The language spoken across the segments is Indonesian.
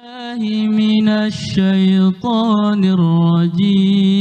الله من الشيطان الرجيم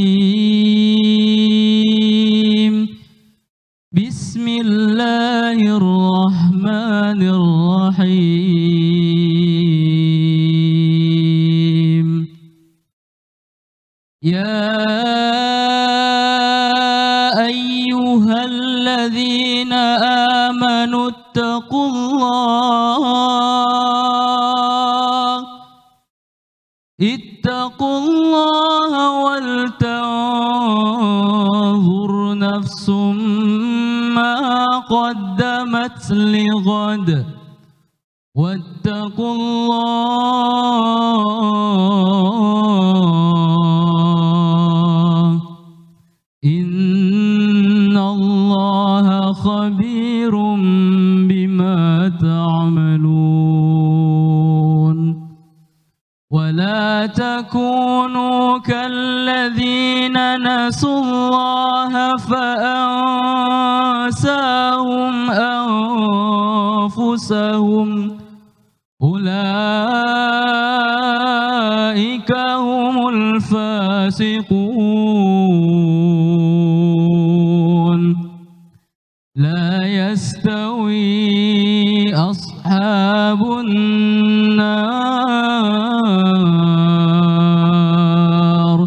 لا يستوي أصحاب النار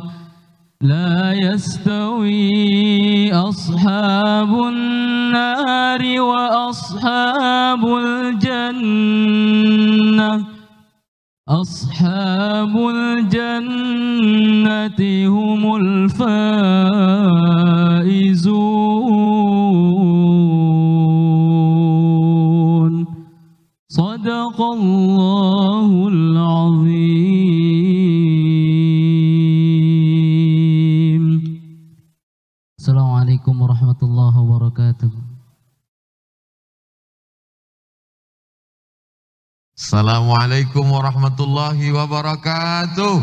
لا يستوي أصحاب النار وأصحاب الجنة أصحاب الجنة هم الفائزون صدق الله العظيم السلام عليكم ورحمة الله وبركاته السلام عليكم ورحمة الله وبركاته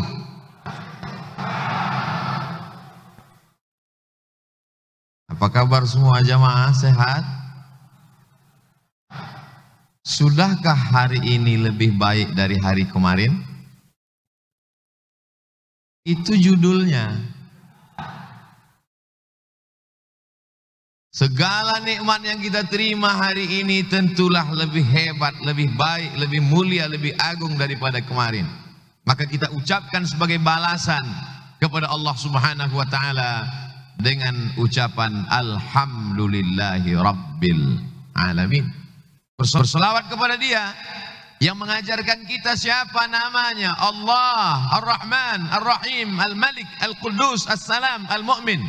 Apa kabar semua jamaah sehat? Sudahkah hari ini lebih baik dari hari kemarin? Itu judulnya. Segala nikmat yang kita terima hari ini tentulah lebih hebat, lebih baik, lebih mulia, lebih agung daripada kemarin. Maka kita ucapkan sebagai balasan kepada Allah Subhanahu wa taala dengan ucapan alhamdulillahi rabbil alamin. Bersolawat kepada dia. Yang mengajarkan kita siapa namanya? Allah, Ar-Rahman, Ar-Rahim, Al-Malik, Al-Quddus, As-Salam, Al-Mu'min.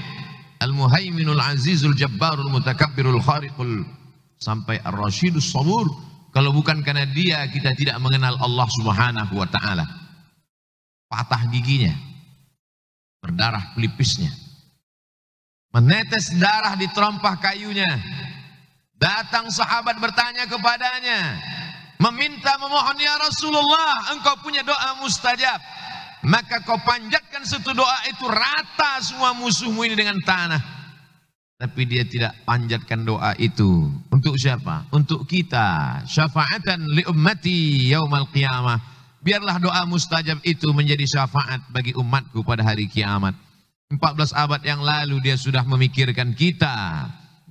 Al-Muhaiminul Azizul Jabbarul Mutakabbirul Khariqul sampai ar Rashidus Samur. Kalau bukan karena dia kita tidak mengenal Allah Subhanahu wa taala. Patah giginya. Berdarah pelipisnya. Menetes darah di terompah kayunya. Datang sahabat bertanya kepadanya, meminta memohon ya Rasulullah, engkau punya doa mustajab. Maka kau panjatkan satu doa itu rata semua musuhmu ini dengan tanah. Tapi dia tidak panjatkan doa itu. Untuk siapa? Untuk kita. Syafa'atan li ummati yaumal qiyamah. Biarlah doa mustajab itu menjadi syafaat bagi umatku pada hari kiamat. 14 abad yang lalu dia sudah memikirkan kita.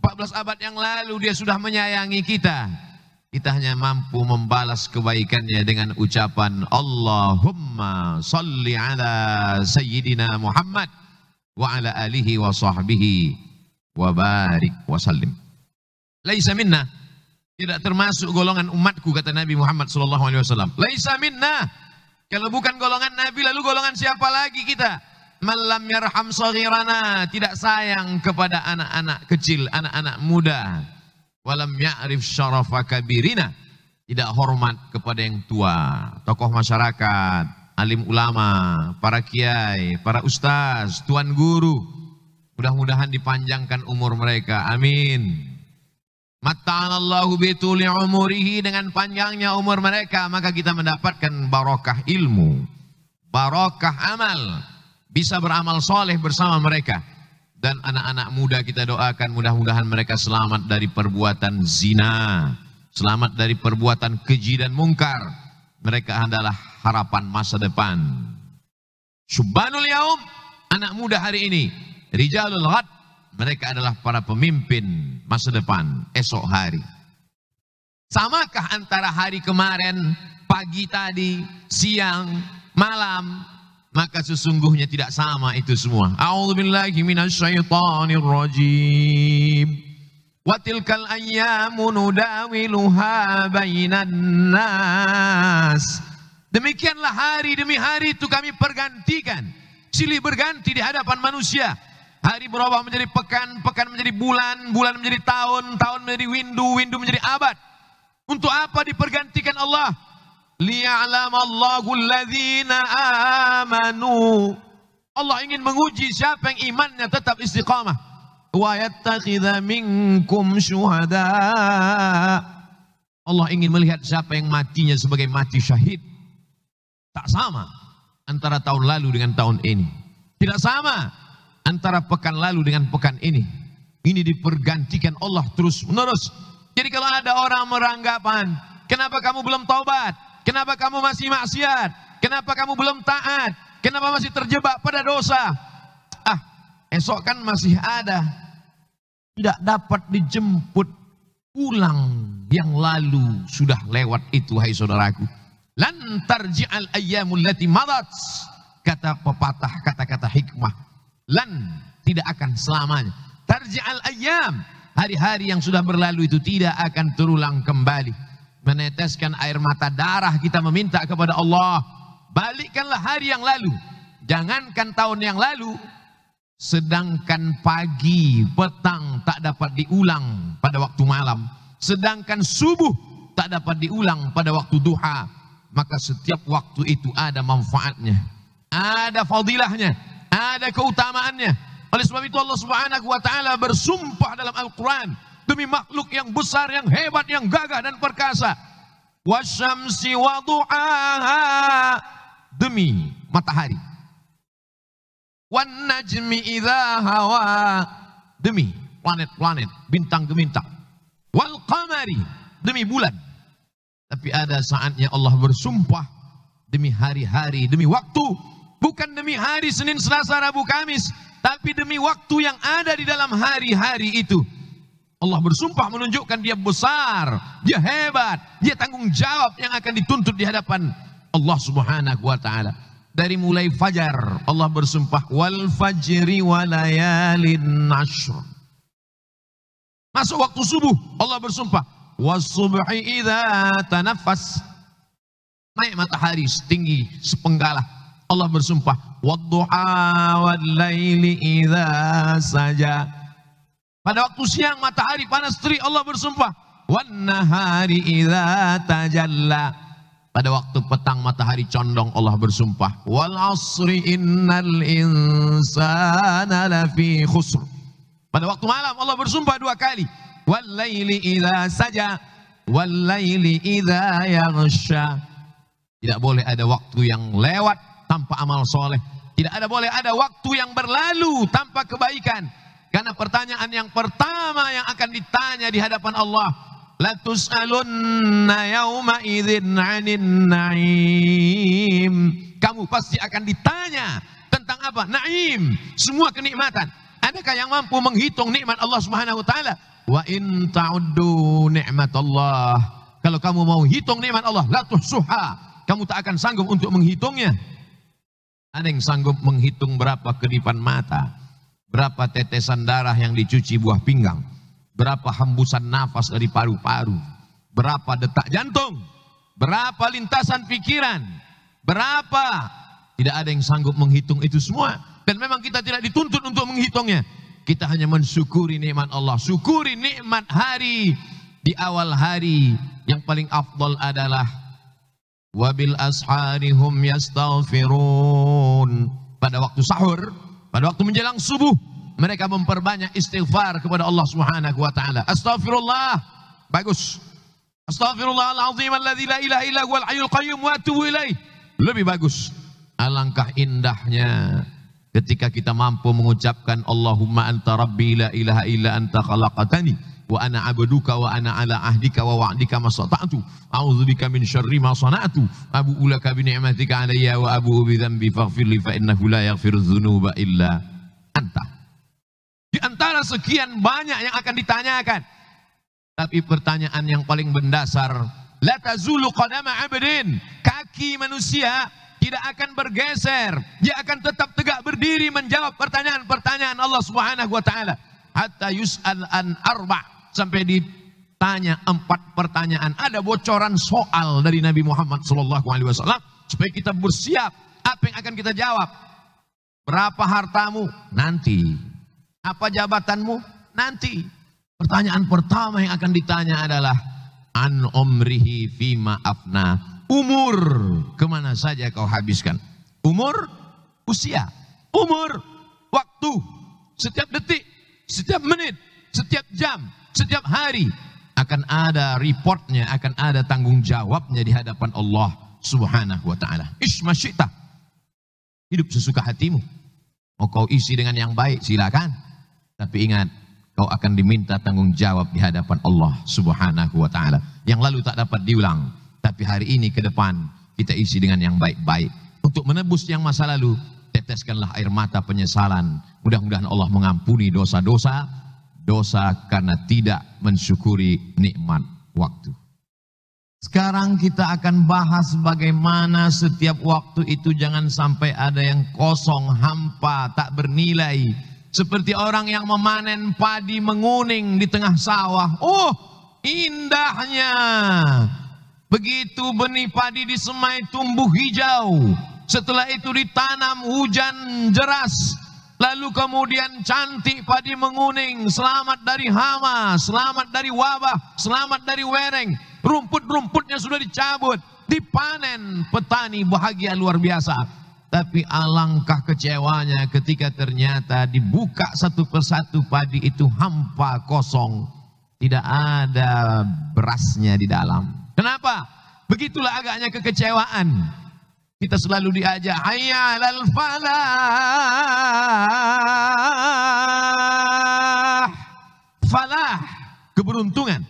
14 abad yang lalu dia sudah menyayangi kita. Kita hanya mampu membalas kebaikannya dengan ucapan Allahumma salli ala sayyidina Muhammad wa ala alihi wa sahbihi wa barik wa sallim. Laisa minna tidak termasuk golongan umatku kata Nabi Muhammad sallallahu alaihi wasallam. Laisa minna kalau bukan golongan Nabi lalu golongan siapa lagi kita? Malam yarham sahirana. Tidak sayang kepada anak-anak kecil, anak-anak muda. Walam ya'rif syarafa kabirina. Tidak hormat kepada yang tua. Tokoh masyarakat, alim ulama, para kiai, para ustaz, tuan guru. Mudah-mudahan dipanjangkan umur mereka. Amin. Mata'anallahu bituli umurihi dengan panjangnya umur mereka. Maka kita mendapatkan barokah ilmu. Barokah amal bisa beramal soleh bersama mereka. Dan anak-anak muda kita doakan mudah-mudahan mereka selamat dari perbuatan zina. Selamat dari perbuatan keji dan mungkar. Mereka adalah harapan masa depan. Subhanul yaum, anak muda hari ini. Rijalul ghad, mereka adalah para pemimpin masa depan, esok hari. Samakah antara hari kemarin, pagi tadi, siang, malam, maka sesungguhnya tidak sama itu semua. A'udzubillahi minasyaitonirrajim. Wa tilkal ayyamu nudawiluha bainan nas. Demikianlah hari demi hari itu kami pergantikan. Silih berganti di hadapan manusia. Hari berubah menjadi pekan, pekan menjadi bulan, bulan menjadi tahun, tahun menjadi windu, windu menjadi abad. Untuk apa dipergantikan Allah? Liya'lamallahu alladhina amanu. Allah ingin menguji siapa yang imannya tetap istiqamah. Wa yattakhidha minkum syuhada. Allah ingin melihat siapa yang matinya sebagai mati syahid. Tak sama antara tahun lalu dengan tahun ini. Tidak sama antara pekan lalu dengan pekan ini. Ini dipergantikan Allah terus menerus. Jadi kalau ada orang meranggapan, kenapa kamu belum taubat? Kenapa kamu masih maksiat? Kenapa kamu belum taat? Kenapa masih terjebak pada dosa? Ah, esok kan masih ada. Tidak dapat dijemput pulang yang lalu sudah lewat itu hai saudaraku. Lan tarji'al ayyamul lati madat. Kata pepatah, kata-kata hikmah. Lan tidak akan selamanya. Tarji'al ayyam. Hari-hari yang sudah berlalu itu tidak akan terulang kembali meneteskan air mata darah kita meminta kepada Allah. Balikkanlah hari yang lalu. Jangankan tahun yang lalu. Sedangkan pagi, petang tak dapat diulang pada waktu malam. Sedangkan subuh tak dapat diulang pada waktu duha. Maka setiap waktu itu ada manfaatnya. Ada fadilahnya. Ada keutamaannya. Oleh sebab itu Allah Subhanahu wa taala bersumpah dalam Al-Qur'an demi makhluk yang besar, yang hebat, yang gagah dan perkasa. Wasyamsi wa du'aha demi matahari. Wan najmi idza hawa demi planet-planet, bintang bintang Wal qamari demi bulan. Tapi ada saatnya Allah bersumpah demi hari-hari, demi waktu, bukan demi hari Senin, Selasa, Rabu, Kamis, tapi demi waktu yang ada di dalam hari-hari itu. Allah bersumpah menunjukkan dia besar, dia hebat, dia tanggung jawab yang akan dituntut di hadapan Allah Subhanahu wa taala. Dari mulai fajar, Allah bersumpah wal fajri walayalin ashr. Masuk waktu subuh, Allah bersumpah was subhi idza tanaffas. Naik matahari setinggi sepenggalah. Allah bersumpah wad duha wal laili idza saja. Pada waktu siang matahari panas terik Allah bersumpah. Wan nahari idza tajalla. Pada waktu petang matahari condong Allah bersumpah. Wal asri innal insana lafi khusr. Pada waktu malam Allah bersumpah dua kali. Wal laili idza saja. Wal laili idza yaghsha. Tidak boleh ada waktu yang lewat tanpa amal soleh. Tidak ada boleh ada waktu yang berlalu tanpa kebaikan. Karena pertanyaan yang pertama yang akan ditanya di hadapan Allah, latus'alunna 'anin na'im. Kamu pasti akan ditanya tentang apa? Naim, semua kenikmatan. Adakah yang mampu menghitung nikmat Allah Subhanahu wa taala? Wa in ta'uddu Allah. Kalau kamu mau hitung nikmat Allah, la tuhsuha. Kamu tak akan sanggup untuk menghitungnya. Ada yang sanggup menghitung berapa kedipan mata, berapa tetesan darah yang dicuci buah pinggang, berapa hembusan nafas dari paru-paru, berapa detak jantung, berapa lintasan pikiran, berapa. Tidak ada yang sanggup menghitung itu semua. Dan memang kita tidak dituntut untuk menghitungnya. Kita hanya mensyukuri nikmat Allah. Syukuri nikmat hari. Di awal hari yang paling afdol adalah wabil asharihum yastaghfirun. Pada waktu sahur, pada waktu menjelang subuh, mereka memperbanyak istighfar kepada Allah Subhanahu wa taala. Astaghfirullah. Bagus. Astaghfirullahalazim alladzi la ilaha illa huwal hayyul qayyum wa atubu ilaih. Lebih bagus. Alangkah indahnya ketika kita mampu mengucapkan Allahumma anta rabbi la ilaha illa anta khalaqatani wa ana abduka wa ana ala ahdika wa wa'dika masata'tu a'udzubika min syarri ma sana'tu abu ulaka bi ni'matika alayya wa abu bi dzambi faghfir li fa innahu la yaghfiru dzunuba illa anta di antara sekian banyak yang akan ditanyakan tapi pertanyaan yang paling mendasar la tazulu qadama 'abdin kaki manusia tidak akan bergeser. Dia akan tetap tegak berdiri menjawab pertanyaan-pertanyaan Allah Subhanahu wa taala. Hatta yus'al an arba' sampai ditanya empat pertanyaan. Ada bocoran soal dari Nabi Muhammad SAW supaya kita bersiap apa yang akan kita jawab. Berapa hartamu? Nanti. Apa jabatanmu? Nanti. Pertanyaan pertama yang akan ditanya adalah an omrihi fima afna. Umur kemana saja kau habiskan? Umur usia, umur waktu, setiap detik, setiap menit, setiap jam, setiap hari akan ada reportnya, akan ada tanggung jawabnya di hadapan Allah Subhanahu wa taala. Ismasyita. Hidup sesuka hatimu. Mau kau isi dengan yang baik silakan. Tapi ingat, kau akan diminta tanggung jawab di hadapan Allah Subhanahu wa taala. Yang lalu tak dapat diulang, tapi hari ini ke depan kita isi dengan yang baik-baik. Untuk menebus yang masa lalu, teteskanlah air mata penyesalan. Mudah-mudahan Allah mengampuni dosa-dosa dosa karena tidak mensyukuri nikmat waktu. Sekarang kita akan bahas bagaimana setiap waktu itu jangan sampai ada yang kosong, hampa, tak bernilai. Seperti orang yang memanen padi menguning di tengah sawah. Oh, indahnya. Begitu benih padi disemai tumbuh hijau. Setelah itu ditanam hujan deras Lalu kemudian cantik padi menguning, selamat dari hama, selamat dari wabah, selamat dari wereng. Rumput-rumputnya sudah dicabut, dipanen, petani bahagia luar biasa. Tapi alangkah kecewanya ketika ternyata dibuka satu persatu padi itu hampa kosong. Tidak ada berasnya di dalam. Kenapa? Begitulah agaknya kekecewaan. Kita selalu diajak ayat al falah. Falah keberuntungan.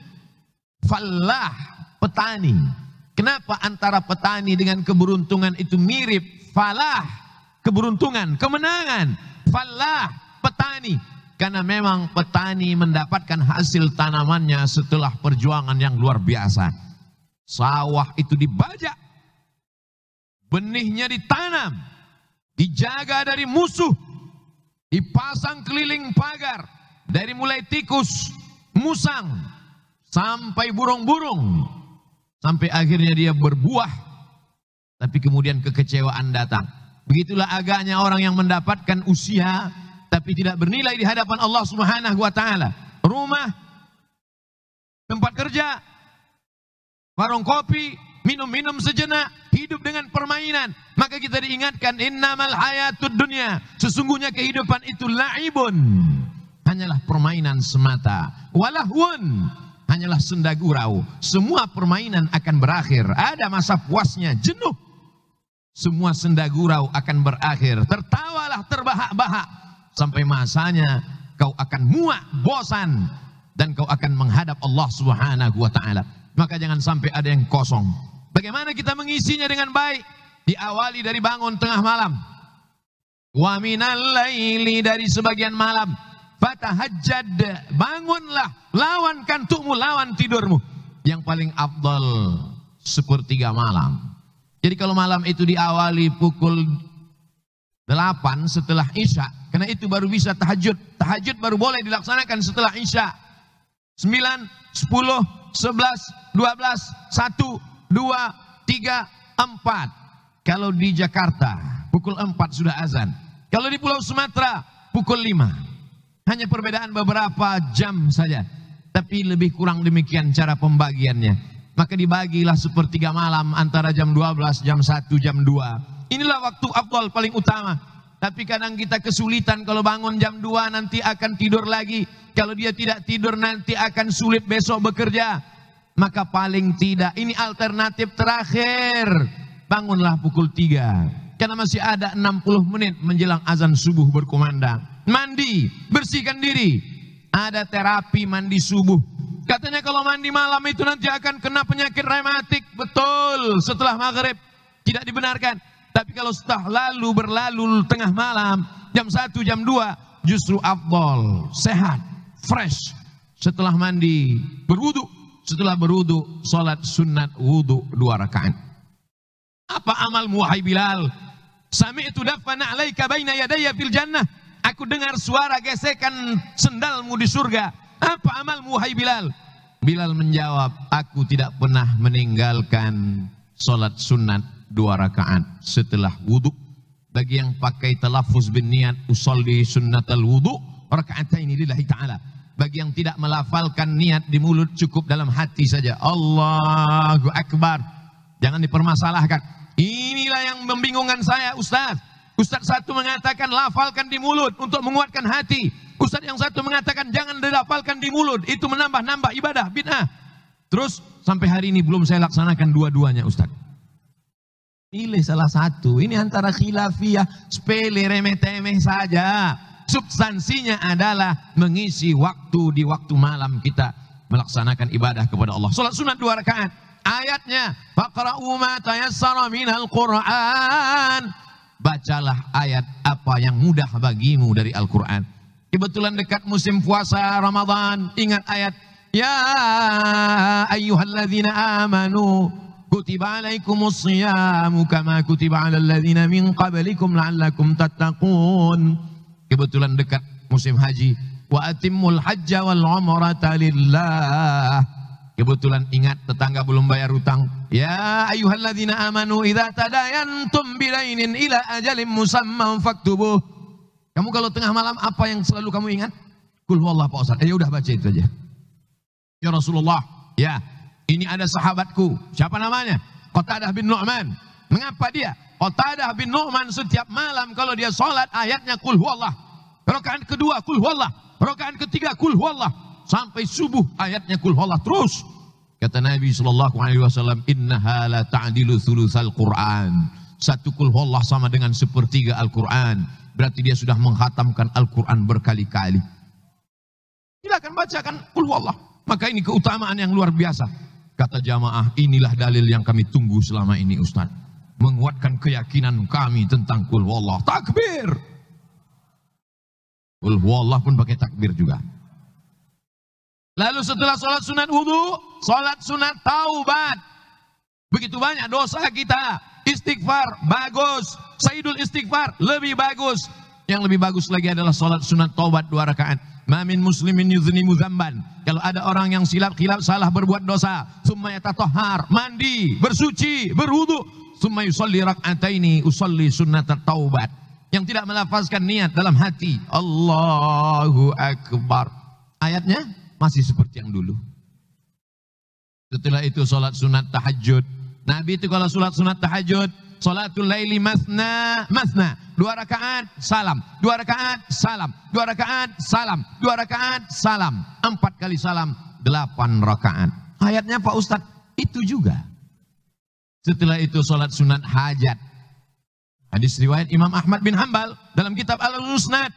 Falah petani. Kenapa antara petani dengan keberuntungan itu mirip? Falah keberuntungan, kemenangan. Falah petani karena memang petani mendapatkan hasil tanamannya setelah perjuangan yang luar biasa. Sawah itu dibajak Benihnya ditanam, dijaga dari musuh, dipasang keliling pagar, dari mulai tikus, musang, sampai burung-burung, sampai akhirnya dia berbuah, tapi kemudian kekecewaan datang. Begitulah agaknya orang yang mendapatkan usia, tapi tidak bernilai di hadapan Allah Subhanahu wa Ta'ala. Rumah, tempat kerja, warung kopi, minum-minum sejenak, hidup dengan permainan. Maka kita diingatkan, innamal hayatud dunia. Sesungguhnya kehidupan itu la'ibun. Hanyalah permainan semata. Walahun. Hanyalah senda gurau. Semua permainan akan berakhir. Ada masa puasnya, jenuh. Semua senda gurau akan berakhir. Tertawalah terbahak-bahak. Sampai masanya kau akan muak, bosan. Dan kau akan menghadap Allah subhanahu wa ta'ala. Maka jangan sampai ada yang kosong. Bagaimana kita mengisinya dengan baik? Diawali dari bangun tengah malam. Wa minal laili dari sebagian malam. Fatahajjad, bangunlah, lawan kantukmu, lawan tidurmu. Yang paling afdal sepertiga malam. Jadi kalau malam itu diawali pukul 8 setelah Isya, karena itu baru bisa tahajud. Tahajud baru boleh dilaksanakan setelah Isya. 9, 10, 11, 12, 1, dua, tiga, empat. Kalau di Jakarta, pukul empat sudah azan. Kalau di Pulau Sumatera, pukul lima. Hanya perbedaan beberapa jam saja. Tapi lebih kurang demikian cara pembagiannya. Maka dibagilah sepertiga malam antara jam 12, jam 1, jam 2. Inilah waktu afdol paling utama. Tapi kadang kita kesulitan kalau bangun jam 2 nanti akan tidur lagi. Kalau dia tidak tidur nanti akan sulit besok bekerja maka paling tidak ini alternatif terakhir bangunlah pukul 3 karena masih ada 60 menit menjelang azan subuh berkumandang mandi bersihkan diri ada terapi mandi subuh katanya kalau mandi malam itu nanti akan kena penyakit rematik betul setelah maghrib tidak dibenarkan tapi kalau setelah lalu berlalu tengah malam jam 1 jam 2 justru afdol sehat fresh setelah mandi berwuduk, setelah berwudu salat sunat wudu dua rakaat apa amalmu wahai Bilal sami itu dafana alaika baina yadayya fil jannah aku dengar suara gesekan sendalmu di surga apa amalmu wahai Bilal Bilal menjawab aku tidak pernah meninggalkan salat sunat dua rakaat setelah wudu bagi yang pakai telafuz bin niat usolli sunnatal wudu ini lillahi ta'ala bagi yang tidak melafalkan niat di mulut cukup dalam hati saja. Allahu Akbar. Jangan dipermasalahkan. Inilah yang membingungkan saya Ustaz. Ustaz satu mengatakan lafalkan di mulut untuk menguatkan hati. Ustaz yang satu mengatakan jangan dilafalkan di mulut. Itu menambah-nambah ibadah, bid'ah. Terus sampai hari ini belum saya laksanakan dua-duanya Ustaz. Pilih salah satu. Ini antara khilafiyah, sepele, remeh-temeh saja substansinya adalah mengisi waktu di waktu malam kita melaksanakan ibadah kepada Allah. Salat sunat dua rakaat. Ayatnya, "Faqra'u ma tayassara minal Qur'an." Bacalah ayat apa yang mudah bagimu dari Al-Qur'an. Kebetulan dekat musim puasa Ramadan, ingat ayat, "Ya ayyuhalladzina amanu" kutiba alaikumus kama kutiba alal ladzina min qablikum la'allakum tattaqun kebetulan dekat musim haji wa atimul hajja wal umrata lillah kebetulan ingat tetangga belum bayar utang ya ayyuhalladzina amanu idza tadayantum bilainin ila ajalin musamman faktubuh kamu kalau tengah malam apa yang selalu kamu ingat kul huwallah Pak Ustaz eh, ya udah baca itu aja ya Rasulullah ya ini ada sahabatku siapa namanya Qatadah bin Nu'man mengapa dia Qatadah bin Nu'man setiap malam kalau dia sholat ayatnya kul huwallah. kedua kul huwallah. ketiga kul huwallah. Sampai subuh ayatnya kul huwallah terus. Kata Nabi Shallallahu Alaihi Wasallam, Innaha la ta'dilu al Quran. Satu kul huwallah sama dengan sepertiga Al-Quran. Berarti dia sudah menghatamkan Al-Quran berkali-kali. Silakan bacakan kul huwallah. Maka ini keutamaan yang luar biasa. Kata jamaah, inilah dalil yang kami tunggu selama ini Ustaz menguatkan keyakinan kami tentang kul wallah. Takbir. Kul wallah pun pakai takbir juga. Lalu setelah sholat sunat wudhu, sholat sunat taubat. Begitu banyak dosa kita. Istighfar, bagus. Sayyidul istighfar, lebih bagus. Yang lebih bagus lagi adalah sholat sunat taubat dua rakaat. Mamin muslimin yuznimu zamban. Kalau ada orang yang silap kilap salah berbuat dosa, summa yatatohar, mandi, bersuci, berwudu, summa yusalli rak'ataini usalli sunnat taubat. Yang tidak melafazkan niat dalam hati, Allahu akbar. Ayatnya masih seperti yang dulu. Setelah itu sholat sunat tahajud. Nabi itu kalau sholat sunat tahajud, Salatul laili masna masna. Dua rakaat salam, dua rakaat salam, dua rakaat salam, dua rakaat salam. Empat kali salam, delapan rakaat. Ayatnya Pak Ustadz itu juga. Setelah itu sholat sunat hajat. Hadis riwayat Imam Ahmad bin Hambal dalam kitab Al-Musnad.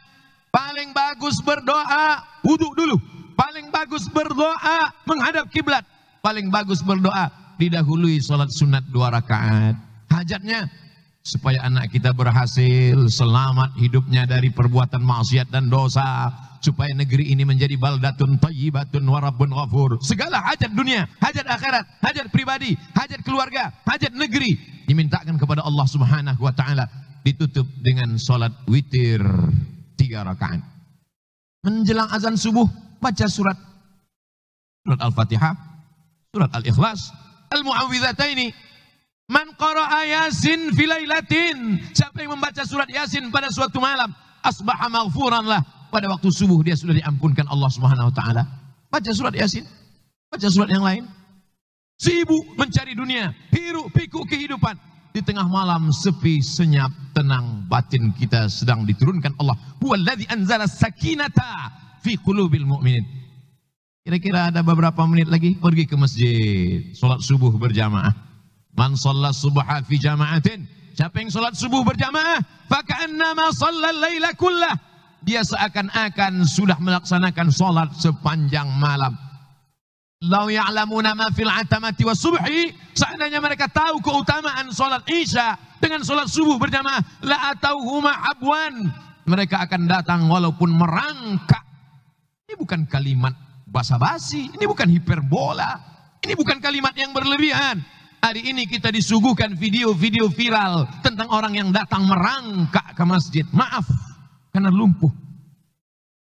Paling bagus berdoa, wudhu dulu. Paling bagus berdoa menghadap kiblat. Paling bagus berdoa didahului sholat sunat dua rakaat. Hajatnya supaya anak kita berhasil selamat hidupnya dari perbuatan maksiat dan dosa supaya negeri ini menjadi baldatun tayyibatun warabun ghafur segala hajat dunia hajat akhirat hajat pribadi hajat keluarga hajat negeri dimintakan kepada Allah Subhanahu wa taala ditutup dengan sholat witir tiga rakaat menjelang azan subuh baca surat surat al-fatihah surat al-ikhlas al-muawwidhataini Man qara'a Yasin filailatin. Siapa yang membaca surat Yasin pada suatu malam, asbaha maghfuran lah. Pada waktu subuh dia sudah diampunkan Allah Subhanahu wa taala. Baca surat Yasin. Baca surat yang lain. Sibuk mencari dunia, biru pikuk kehidupan. Di tengah malam sepi, senyap, tenang batin kita sedang diturunkan Allah. Huwallazi anzala sakinata fi qulubil mu'minin. Kira-kira ada beberapa menit lagi pergi ke masjid, sholat subuh berjamaah. Man sholat subha fi jama'atin. Siapa yang sholat subuh berjamaah? Faka'annama sholat layla kullah. Dia seakan-akan sudah melaksanakan sholat sepanjang malam. Lau ya'lamuna ma fil atamati wa subhi. Seandainya mereka tahu keutamaan sholat isya dengan sholat subuh berjamaah. La atauhuma abwan. Mereka akan datang walaupun merangkak. Ini bukan kalimat basa-basi. Ini bukan hiperbola. Ini bukan kalimat yang berlebihan. Hari ini kita disuguhkan video-video viral tentang orang yang datang merangkak ke masjid. Maaf, karena lumpuh.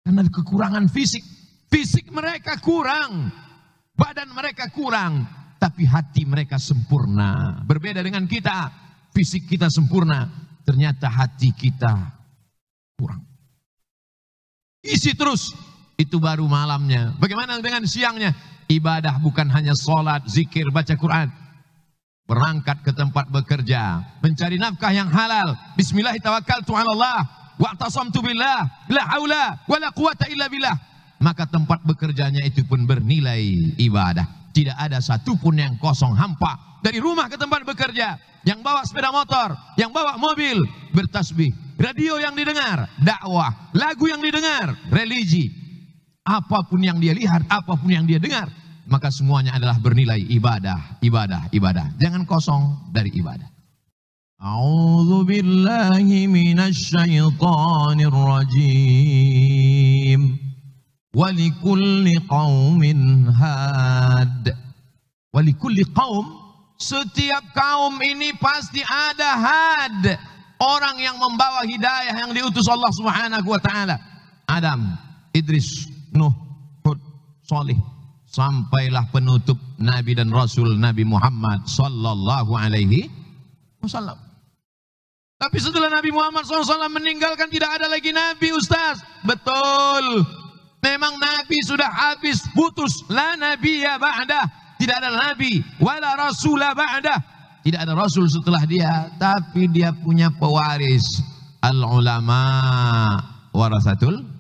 Karena kekurangan fisik. Fisik mereka kurang. Badan mereka kurang. Tapi hati mereka sempurna. Berbeda dengan kita. Fisik kita sempurna. Ternyata hati kita kurang. Isi terus. Itu baru malamnya. Bagaimana dengan siangnya? Ibadah bukan hanya sholat, zikir, baca Quran berangkat ke tempat bekerja, mencari nafkah yang halal. Bismillah tawakkaltu 'ala Allah wa tasamtu billah la haula wala quwata illa billah. Maka tempat bekerjanya itu pun bernilai ibadah. Tidak ada satupun yang kosong hampa. Dari rumah ke tempat bekerja, yang bawa sepeda motor, yang bawa mobil, bertasbih. Radio yang didengar, dakwah. Lagu yang didengar, religi. Apapun yang dia lihat, apapun yang dia dengar, maka semuanya adalah bernilai ibadah, ibadah, ibadah. Jangan kosong dari ibadah. A'udzu billahi minasyaitonir rajim. Walikulli qaumin had. Walikulli qaum setiap kaum ini pasti ada had orang yang membawa hidayah yang diutus Allah Subhanahu wa taala. Adam, Idris, Nuh, Hud, Saleh, sampailah penutup Nabi dan Rasul Nabi Muhammad sallallahu alaihi wasallam. Tapi setelah Nabi Muhammad SAW meninggalkan tidak ada lagi Nabi Ustaz. Betul. Memang Nabi sudah habis putus. La Nabi ya ba'dah. Tidak ada Nabi. Wala lah ba'dah. Tidak ada Rasul setelah dia. Tapi dia punya pewaris. Al-ulama warasatul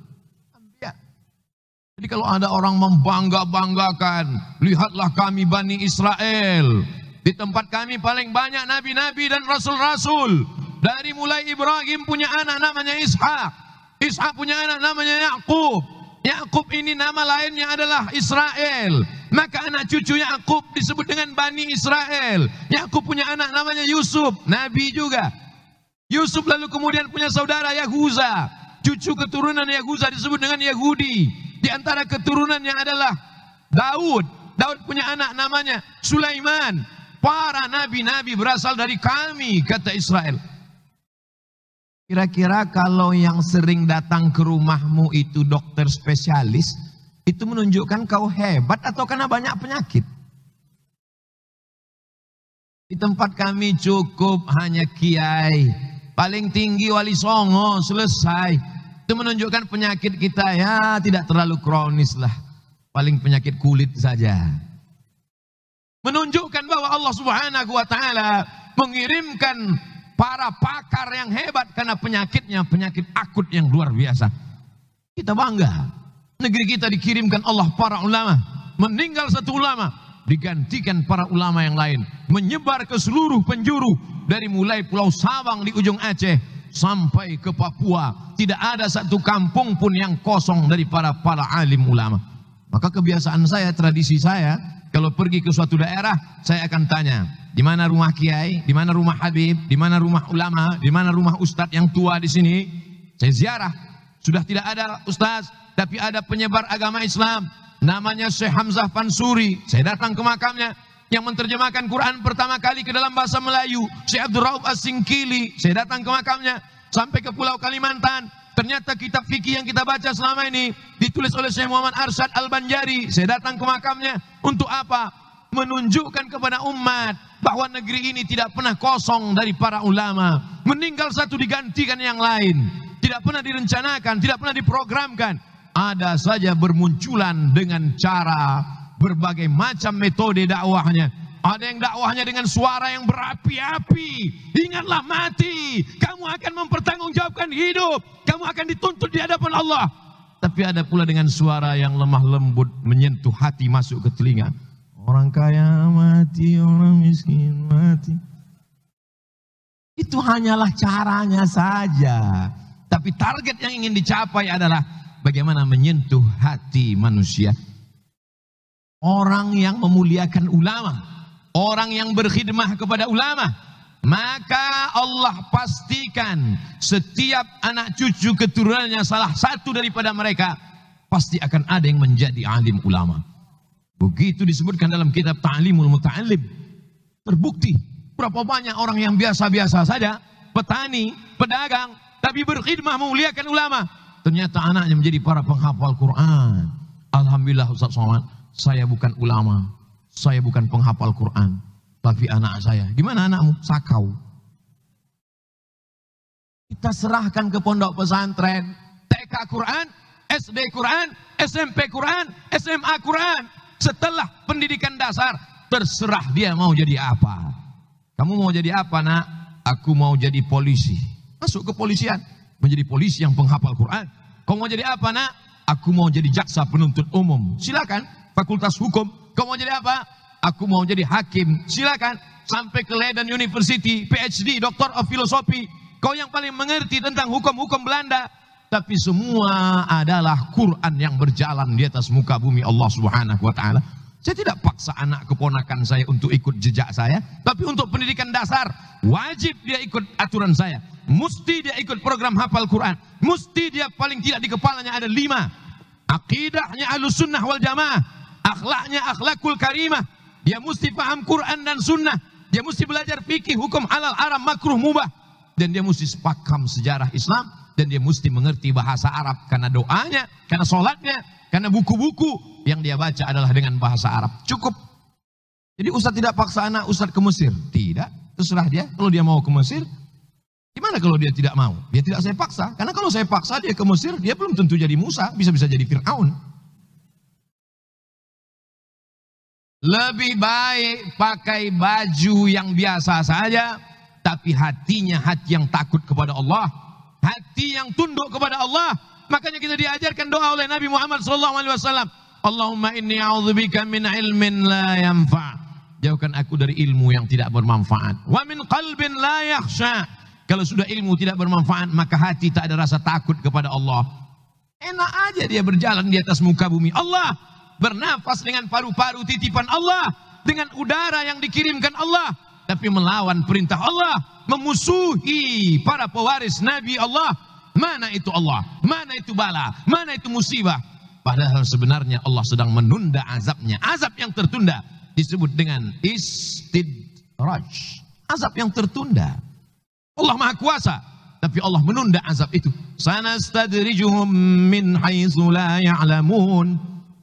jadi kalau ada orang membangga-banggakan, lihatlah kami Bani Israel. Di tempat kami paling banyak nabi-nabi dan rasul-rasul. Dari mulai Ibrahim punya anak namanya Ishak. Ishak punya anak namanya Yakub. Yakub ini nama lainnya adalah Israel. Maka anak cucu Yakub disebut dengan Bani Israel. Yakub punya anak namanya Yusuf, nabi juga. Yusuf lalu kemudian punya saudara Yahuza. Cucu keturunan Yahuza disebut dengan Yahudi di antara keturunannya adalah Daud. Daud punya anak namanya Sulaiman. Para nabi-nabi berasal dari kami, kata Israel. Kira-kira kalau yang sering datang ke rumahmu itu dokter spesialis, itu menunjukkan kau hebat atau karena banyak penyakit. Di tempat kami cukup hanya kiai, paling tinggi wali songo, selesai. Itu menunjukkan penyakit kita ya tidak terlalu kronis lah. Paling penyakit kulit saja. Menunjukkan bahwa Allah Subhanahu wa taala mengirimkan para pakar yang hebat karena penyakitnya penyakit akut yang luar biasa. Kita bangga. Negeri kita dikirimkan Allah para ulama. Meninggal satu ulama, digantikan para ulama yang lain. Menyebar ke seluruh penjuru. Dari mulai Pulau Sabang di ujung Aceh sampai ke Papua. Tidak ada satu kampung pun yang kosong dari para para alim ulama. Maka kebiasaan saya, tradisi saya, kalau pergi ke suatu daerah, saya akan tanya, di mana rumah kiai, di mana rumah habib, di mana rumah ulama, di mana rumah ustadz yang tua di sini. Saya ziarah. Sudah tidak ada ustadz, tapi ada penyebar agama Islam. Namanya Syekh Hamzah Pansuri. Saya datang ke makamnya yang menerjemahkan Quran pertama kali ke dalam bahasa Melayu, Syekh Abdul Rauf as Saya datang ke makamnya sampai ke Pulau Kalimantan. Ternyata kitab fikih yang kita baca selama ini ditulis oleh Syekh Muhammad Arsyad Al-Banjari. Saya datang ke makamnya untuk apa? Menunjukkan kepada umat bahwa negeri ini tidak pernah kosong dari para ulama. Meninggal satu digantikan yang lain tidak pernah direncanakan, tidak pernah diprogramkan. Ada saja bermunculan dengan cara berbagai macam metode dakwahnya. Ada yang dakwahnya dengan suara yang berapi-api. Ingatlah mati. Kamu akan mempertanggungjawabkan hidup. Kamu akan dituntut di hadapan Allah. Tapi ada pula dengan suara yang lemah lembut menyentuh hati masuk ke telinga. Orang kaya mati, orang miskin mati. Itu hanyalah caranya saja. Tapi target yang ingin dicapai adalah bagaimana menyentuh hati manusia orang yang memuliakan ulama, orang yang berkhidmah kepada ulama, maka Allah pastikan setiap anak cucu keturunannya salah satu daripada mereka pasti akan ada yang menjadi alim ulama. Begitu disebutkan dalam kitab Ta'limul Muta'allim. Terbukti berapa banyak orang yang biasa-biasa saja, petani, pedagang, tapi berkhidmah memuliakan ulama. Ternyata anaknya menjadi para penghafal Quran. Alhamdulillah Ustaz Somad saya bukan ulama, saya bukan penghafal Quran, tapi anak saya. Gimana anakmu? Sakau. Kita serahkan ke pondok pesantren, TK Quran, SD Quran, SMP Quran, SMA Quran. Setelah pendidikan dasar, terserah dia mau jadi apa. Kamu mau jadi apa nak? Aku mau jadi polisi. Masuk ke kepolisian, menjadi polisi yang penghafal Quran. Kau mau jadi apa nak? Aku mau jadi jaksa penuntut umum. Silakan fakultas hukum. Kau mau jadi apa? Aku mau jadi hakim. Silakan sampai ke Leiden University, PhD, Doctor of Philosophy. Kau yang paling mengerti tentang hukum-hukum Belanda. Tapi semua adalah Quran yang berjalan di atas muka bumi Allah Subhanahu wa taala. Saya tidak paksa anak keponakan saya untuk ikut jejak saya, tapi untuk pendidikan dasar wajib dia ikut aturan saya. Mesti dia ikut program hafal Quran. Mesti dia paling tidak di kepalanya ada lima. Akidahnya alusunnah wal jamaah akhlaknya akhlakul karimah. Dia mesti paham Quran dan sunnah. Dia mesti belajar fikih hukum halal haram makruh mubah dan dia mesti sepakam sejarah Islam dan dia mesti mengerti bahasa Arab karena doanya, karena solatnya, karena buku-buku yang dia baca adalah dengan bahasa Arab. Cukup. Jadi Ustaz tidak paksa anak Ustaz ke Mesir. Tidak. Terserah dia. Kalau dia mau ke Mesir, gimana kalau dia tidak mau? Dia tidak saya paksa. Karena kalau saya paksa dia ke Mesir, dia belum tentu jadi Musa. Bisa-bisa jadi Fir'aun. Lebih baik pakai baju yang biasa saja, tapi hatinya hati yang takut kepada Allah, hati yang tunduk kepada Allah. Makanya kita diajarkan doa oleh Nabi Muhammad SAW. Allahumma inni a'udzubika min ilmin la yanfa. Jauhkan aku dari ilmu yang tidak bermanfaat. Wa min qalbin la yakhsha. Kalau sudah ilmu tidak bermanfaat, maka hati tak ada rasa takut kepada Allah. Enak aja dia berjalan di atas muka bumi. Allah bernafas dengan paru-paru titipan Allah, dengan udara yang dikirimkan Allah, tapi melawan perintah Allah, memusuhi para pewaris Nabi Allah. Mana itu Allah? Mana itu bala? Mana itu musibah? Padahal sebenarnya Allah sedang menunda azabnya. Azab yang tertunda disebut dengan istidraj. Azab yang tertunda. Allah Maha Kuasa, tapi Allah menunda azab itu. Sanastadrijuhum min haitsu la ya'lamun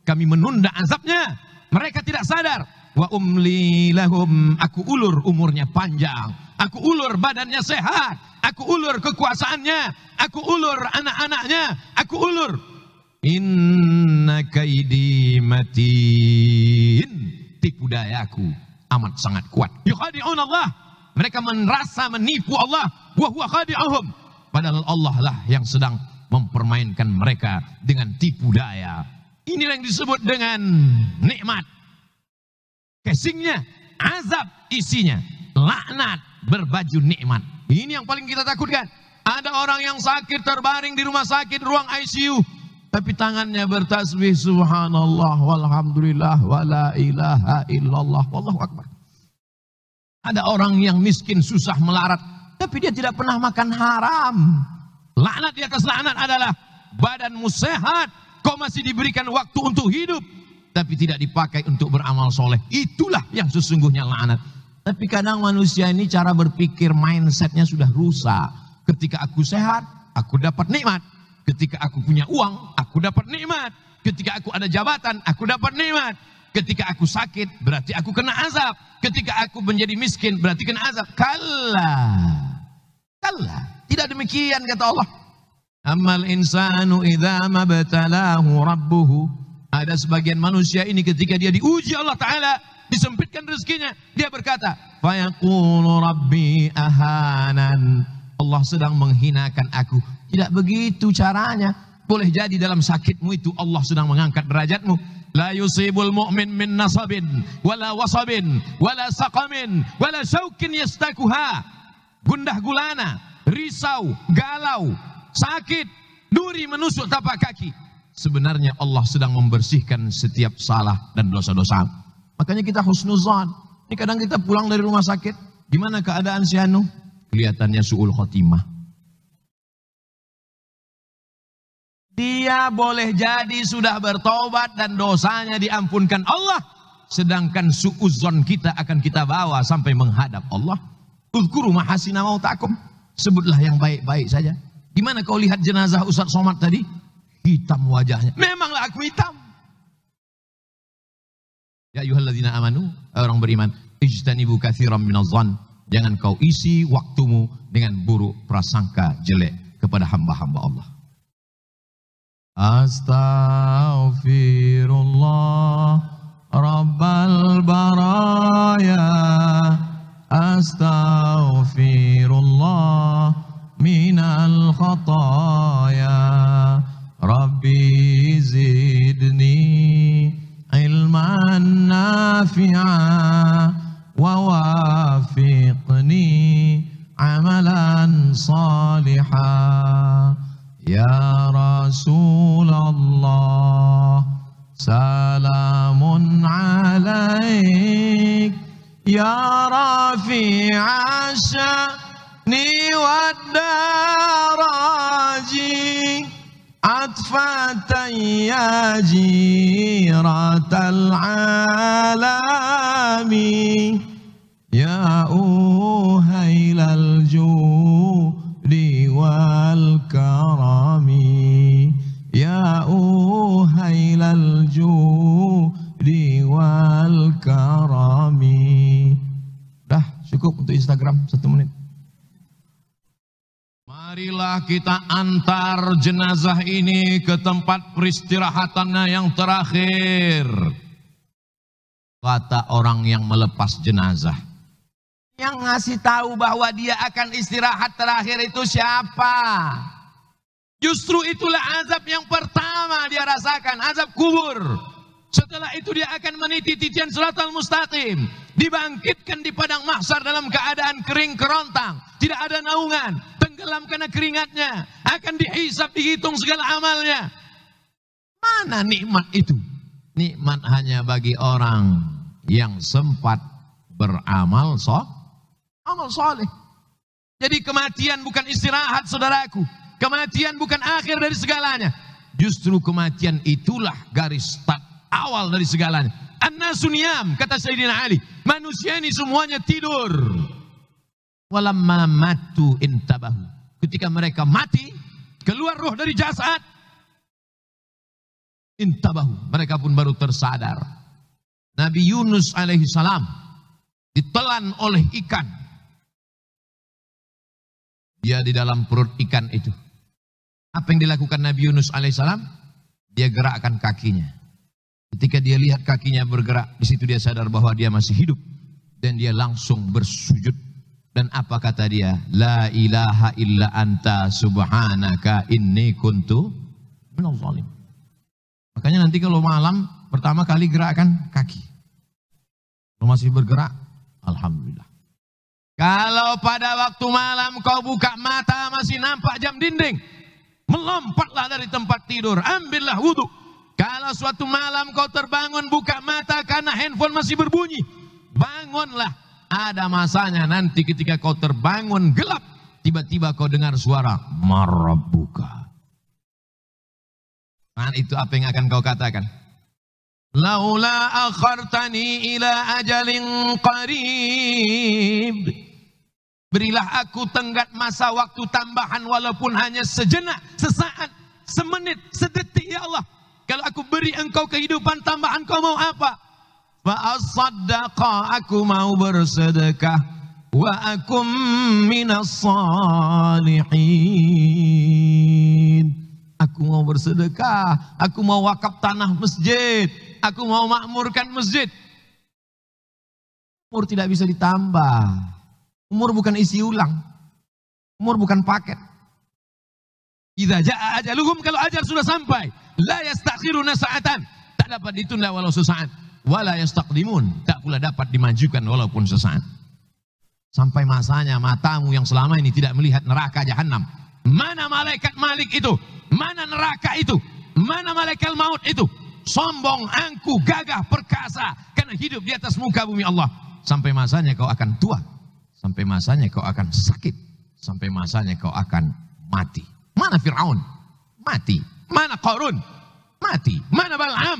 kami menunda azabnya. Mereka tidak sadar. Wa umli lahum, aku ulur umurnya panjang. Aku ulur badannya sehat. Aku ulur kekuasaannya. Aku ulur anak-anaknya. Aku ulur. Inna kaidi matin. Tipu daya aku amat sangat kuat. Yukhadi'un Allah. Mereka merasa menipu Allah. Wahuwa khadi'ahum. Padahal Allah lah yang sedang mempermainkan mereka dengan tipu daya. Inilah yang disebut dengan nikmat. Casingnya azab isinya, laknat berbaju nikmat. Ini yang paling kita takutkan. Ada orang yang sakit terbaring di rumah sakit ruang ICU tapi tangannya bertasbih subhanallah walhamdulillah wala ilaha illallah wallahu akbar. Ada orang yang miskin susah melarat tapi dia tidak pernah makan haram. Laknat di atas laknat adalah badanmu sehat, Kau masih diberikan waktu untuk hidup. Tapi tidak dipakai untuk beramal soleh. Itulah yang sesungguhnya laknat. Tapi kadang manusia ini cara berpikir mindsetnya sudah rusak. Ketika aku sehat, aku dapat nikmat. Ketika aku punya uang, aku dapat nikmat. Ketika aku ada jabatan, aku dapat nikmat. Ketika aku sakit, berarti aku kena azab. Ketika aku menjadi miskin, berarti kena azab. Kalah. Kalah. Tidak demikian kata Allah. Amal insanu idza mabtalahu rabbuhu. Ada sebagian manusia ini ketika dia diuji Allah taala, disempitkan rezekinya, dia berkata, "Fayaqulu rabbi ahanan." Allah sedang menghinakan aku. Tidak begitu caranya. Boleh jadi dalam sakitmu itu Allah sedang mengangkat derajatmu. La yusibul mu'min min nasabin, wala wasabin, wala saqamin, wala syaukin yastakuha. Gundah gulana, risau, galau, sakit, duri menusuk tapak kaki. Sebenarnya Allah sedang membersihkan setiap salah dan dosa-dosa. Makanya kita husnuzan. Ini kadang kita pulang dari rumah sakit, gimana keadaan si Anu? Kelihatannya suul khotimah. Dia boleh jadi sudah bertobat dan dosanya diampunkan Allah. Sedangkan suuzon kita akan kita bawa sampai menghadap Allah. Uzkuru mahasina takum. Sebutlah yang baik-baik saja. Gimana kau lihat jenazah Ustaz Somad tadi? Hitam wajahnya. Memanglah aku hitam. Ya ayuhalladzina amanu, eh, orang beriman, ijtanibu katsiran minadh Jangan kau isi waktumu dengan buruk prasangka jelek kepada hamba-hamba Allah. Astaghfirullah Rabbal baraya Astaghfirullah من الخطايا ربي زدني علما نافعا ووافقني عملا صالحا يا رسول الله سلام عليك يا رفيع الشأن والدراجي عطفة يا جيرة العالم يا أهيل الجود والكرم يا أهيل الجود والكرم ده شكوك untuk Instagram satu menit. Marilah kita antar jenazah ini ke tempat peristirahatannya yang terakhir. Kata orang yang melepas jenazah. Yang ngasih tahu bahwa dia akan istirahat terakhir itu siapa? Justru itulah azab yang pertama dia rasakan, azab kubur. Setelah itu dia akan meniti titian suratul mustaqim. Dibangkitkan di padang mahsar dalam keadaan kering kerontang. Tidak ada naungan. Tenggelam karena keringatnya. Akan dihisap, dihitung segala amalnya. Mana nikmat itu? Nikmat hanya bagi orang yang sempat beramal so, amal soleh. Jadi kematian bukan istirahat saudaraku. Kematian bukan akhir dari segalanya. Justru kematian itulah garis start awal dari segalanya. An-nasuniyam, kata Sayyidina Ali. Manusia ini semuanya tidur. Walamma matu intabahu. Ketika mereka mati, keluar roh dari jasad. Intabahu. Mereka pun baru tersadar. Nabi Yunus alaihi salam ditelan oleh ikan. Dia di dalam perut ikan itu. Apa yang dilakukan Nabi Yunus alaihissalam? Dia gerakkan kakinya. Ketika dia lihat kakinya bergerak, di situ dia sadar bahwa dia masih hidup dan dia langsung bersujud. Dan apa kata dia? La ilaha illa anta subhanaka inni kuntu minal Makanya nanti kalau malam pertama kali gerakkan kaki. Kalau masih bergerak, alhamdulillah. Kalau pada waktu malam kau buka mata masih nampak jam dinding, melompatlah dari tempat tidur, ambillah wudhu, kalau suatu malam kau terbangun buka mata karena handphone masih berbunyi, bangunlah. Ada masanya nanti ketika kau terbangun gelap, tiba-tiba kau dengar suara marabuka. Nah, itu apa yang akan kau katakan? Laula akhartani ila ajalin qarib. Berilah aku tenggat masa waktu tambahan walaupun hanya sejenak, sesaat, semenit, sedetik ya Allah kalau aku beri engkau kehidupan tambahan kau mau apa? Fa'asaddaqa aku mau bersedekah wa akum minas salihin. Aku mau bersedekah, aku mau wakaf tanah masjid, aku mau makmurkan masjid. Umur tidak bisa ditambah. Umur bukan isi ulang. Umur bukan paket. Idza jaa ajaluhum kalau ajar sudah sampai, La yastakhiruna sa'atan. Tak dapat ditunda walau sesaat. Wala Tak pula dapat dimajukan walaupun sesaat. Sampai masanya matamu yang selama ini tidak melihat neraka jahanam. Mana malaikat malik itu? Mana neraka itu? Mana malaikat maut itu? Sombong, angku, gagah, perkasa. Karena hidup di atas muka bumi Allah. Sampai masanya kau akan tua. Sampai masanya kau akan sakit. Sampai masanya kau akan mati. Mana Fir'aun? Mati Mana Korun Mati. Mana Bal'am?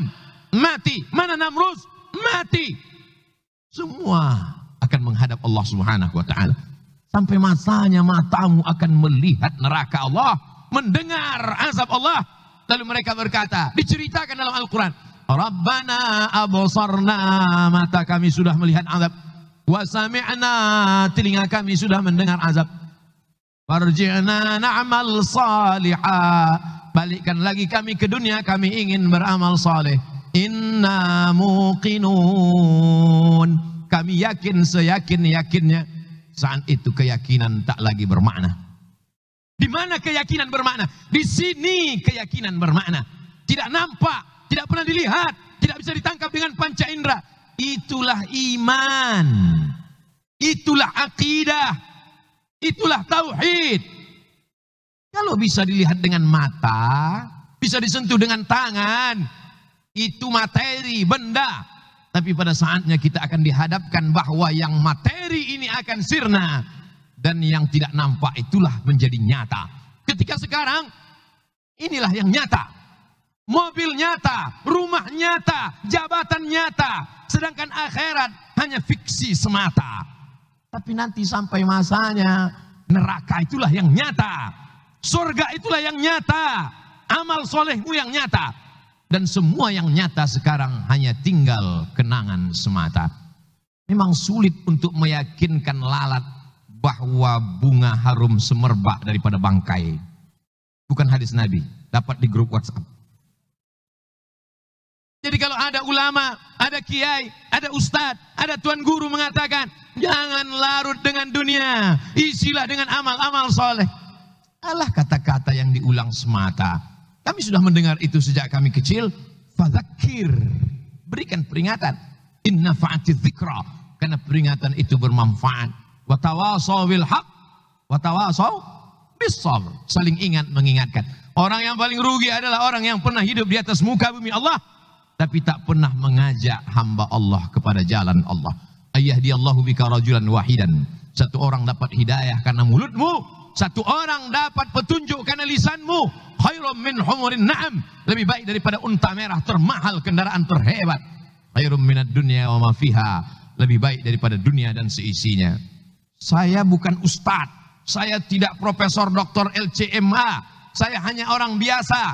Mati. Mana Namrus? Mati. Semua akan menghadap Allah Subhanahu wa taala. Sampai masanya matamu akan melihat neraka Allah, mendengar azab Allah. Lalu mereka berkata, diceritakan dalam Al-Qur'an, "Rabbana absarna," mata kami sudah melihat azab. "Wa sami'na," telinga kami sudah mendengar azab. "Farji'na na'mal salihah." Balikkan lagi kami ke dunia, kami ingin beramal saleh. Inna muqinun. Kami yakin seyakin-yakinnya. Saat itu keyakinan tak lagi bermakna. Di mana keyakinan bermakna? Di sini keyakinan bermakna. Tidak nampak, tidak pernah dilihat, tidak bisa ditangkap dengan panca indera. Itulah iman. Itulah akidah. Itulah tauhid. Kalau bisa dilihat dengan mata, bisa disentuh dengan tangan, itu materi, benda. Tapi pada saatnya kita akan dihadapkan bahwa yang materi ini akan sirna dan yang tidak nampak itulah menjadi nyata. Ketika sekarang inilah yang nyata. Mobil nyata, rumah nyata, jabatan nyata, sedangkan akhirat hanya fiksi semata. Tapi nanti sampai masanya neraka itulah yang nyata. Surga itulah yang nyata. Amal solehmu yang nyata. Dan semua yang nyata sekarang hanya tinggal kenangan semata. Memang sulit untuk meyakinkan lalat bahwa bunga harum semerbak daripada bangkai. Bukan hadis Nabi, dapat di grup WhatsApp. Jadi kalau ada ulama, ada kiai, ada ustadz, ada tuan guru mengatakan, jangan larut dengan dunia, isilah dengan amal-amal soleh. Allah kata-kata yang diulang semata. Kami sudah mendengar itu sejak kami kecil. Fadzakir. Berikan peringatan. Inna fa'ati Karena peringatan itu bermanfaat. Watawasaw wilhak, haq. Watawasaw Saling ingat mengingatkan. Orang yang paling rugi adalah orang yang pernah hidup di atas muka bumi Allah. Tapi tak pernah mengajak hamba Allah kepada jalan Allah. Ayah diallahu bika rajulan wahidan. Satu orang dapat hidayah karena mulutmu satu orang dapat petunjuk karena lisanmu. Khairum min humurin na'am. Lebih baik daripada unta merah termahal kendaraan terhebat. Khairum minad dunia wa mafiha. Lebih baik daripada dunia dan seisinya. Saya bukan ustadz. Saya tidak profesor doktor LCMA. Saya hanya orang biasa.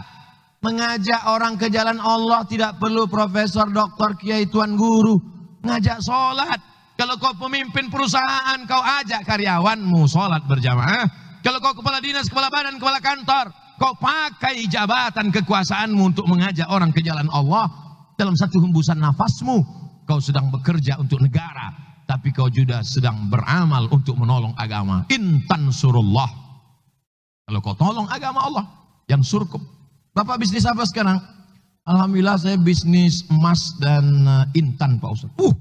Mengajak orang ke jalan Allah tidak perlu profesor, doktor, kiai, tuan guru. Ngajak sholat. Kalau kau pemimpin perusahaan, kau ajak karyawanmu sholat berjamaah. Kalau kau kepala dinas, kepala badan, kepala kantor, kau pakai jabatan kekuasaanmu untuk mengajak orang ke jalan Allah dalam satu hembusan nafasmu. Kau sedang bekerja untuk negara, tapi kau juga sedang beramal untuk menolong agama. Intan surullah. Kalau kau tolong agama Allah yang surkum. Bapak bisnis apa sekarang? Alhamdulillah saya bisnis emas dan eh, intan Pak Ustaz. Uh,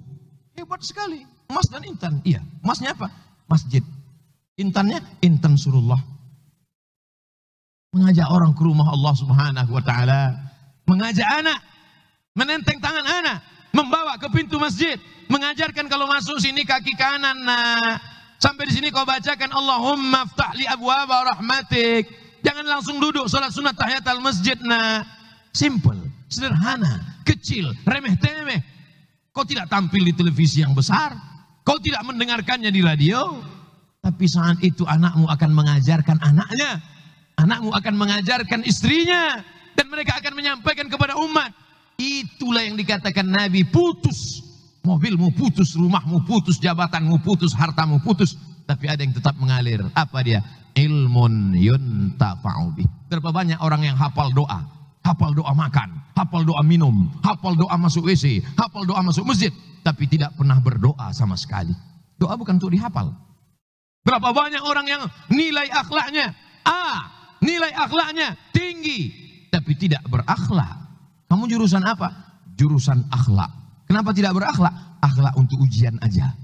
hebat sekali. Emas dan intan. Iya. Emasnya apa? Masjid. Intannya Intan Surullah. Mengajak orang ke rumah Allah Subhanahu wa taala, mengajak anak, menenteng tangan anak, membawa ke pintu masjid, mengajarkan kalau masuk sini kaki kanan. Nah, sampai di sini kau bacakan Allahumma ftahli li abwaaba rahmatik. Jangan langsung duduk salat sunat tahiyat al masjid. Nah, simple, sederhana, kecil, remeh temeh. Kau tidak tampil di televisi yang besar, kau tidak mendengarkannya di radio, tapi saat itu anakmu akan mengajarkan anaknya. Anakmu akan mengajarkan istrinya. Dan mereka akan menyampaikan kepada umat. Itulah yang dikatakan Nabi putus. Mobilmu putus, rumahmu putus, jabatanmu putus, hartamu putus. Tapi ada yang tetap mengalir. Apa dia? Ilmun yuntafa'ubi. Berapa banyak orang yang hafal doa. Hafal doa makan, hafal doa minum, hafal doa masuk WC, hafal doa masuk masjid. Tapi tidak pernah berdoa sama sekali. Doa bukan untuk dihafal. Berapa banyak orang yang nilai akhlaknya A, nilai akhlaknya tinggi, tapi tidak berakhlak. Kamu jurusan apa? Jurusan akhlak. Kenapa tidak berakhlak? Akhlak untuk ujian aja.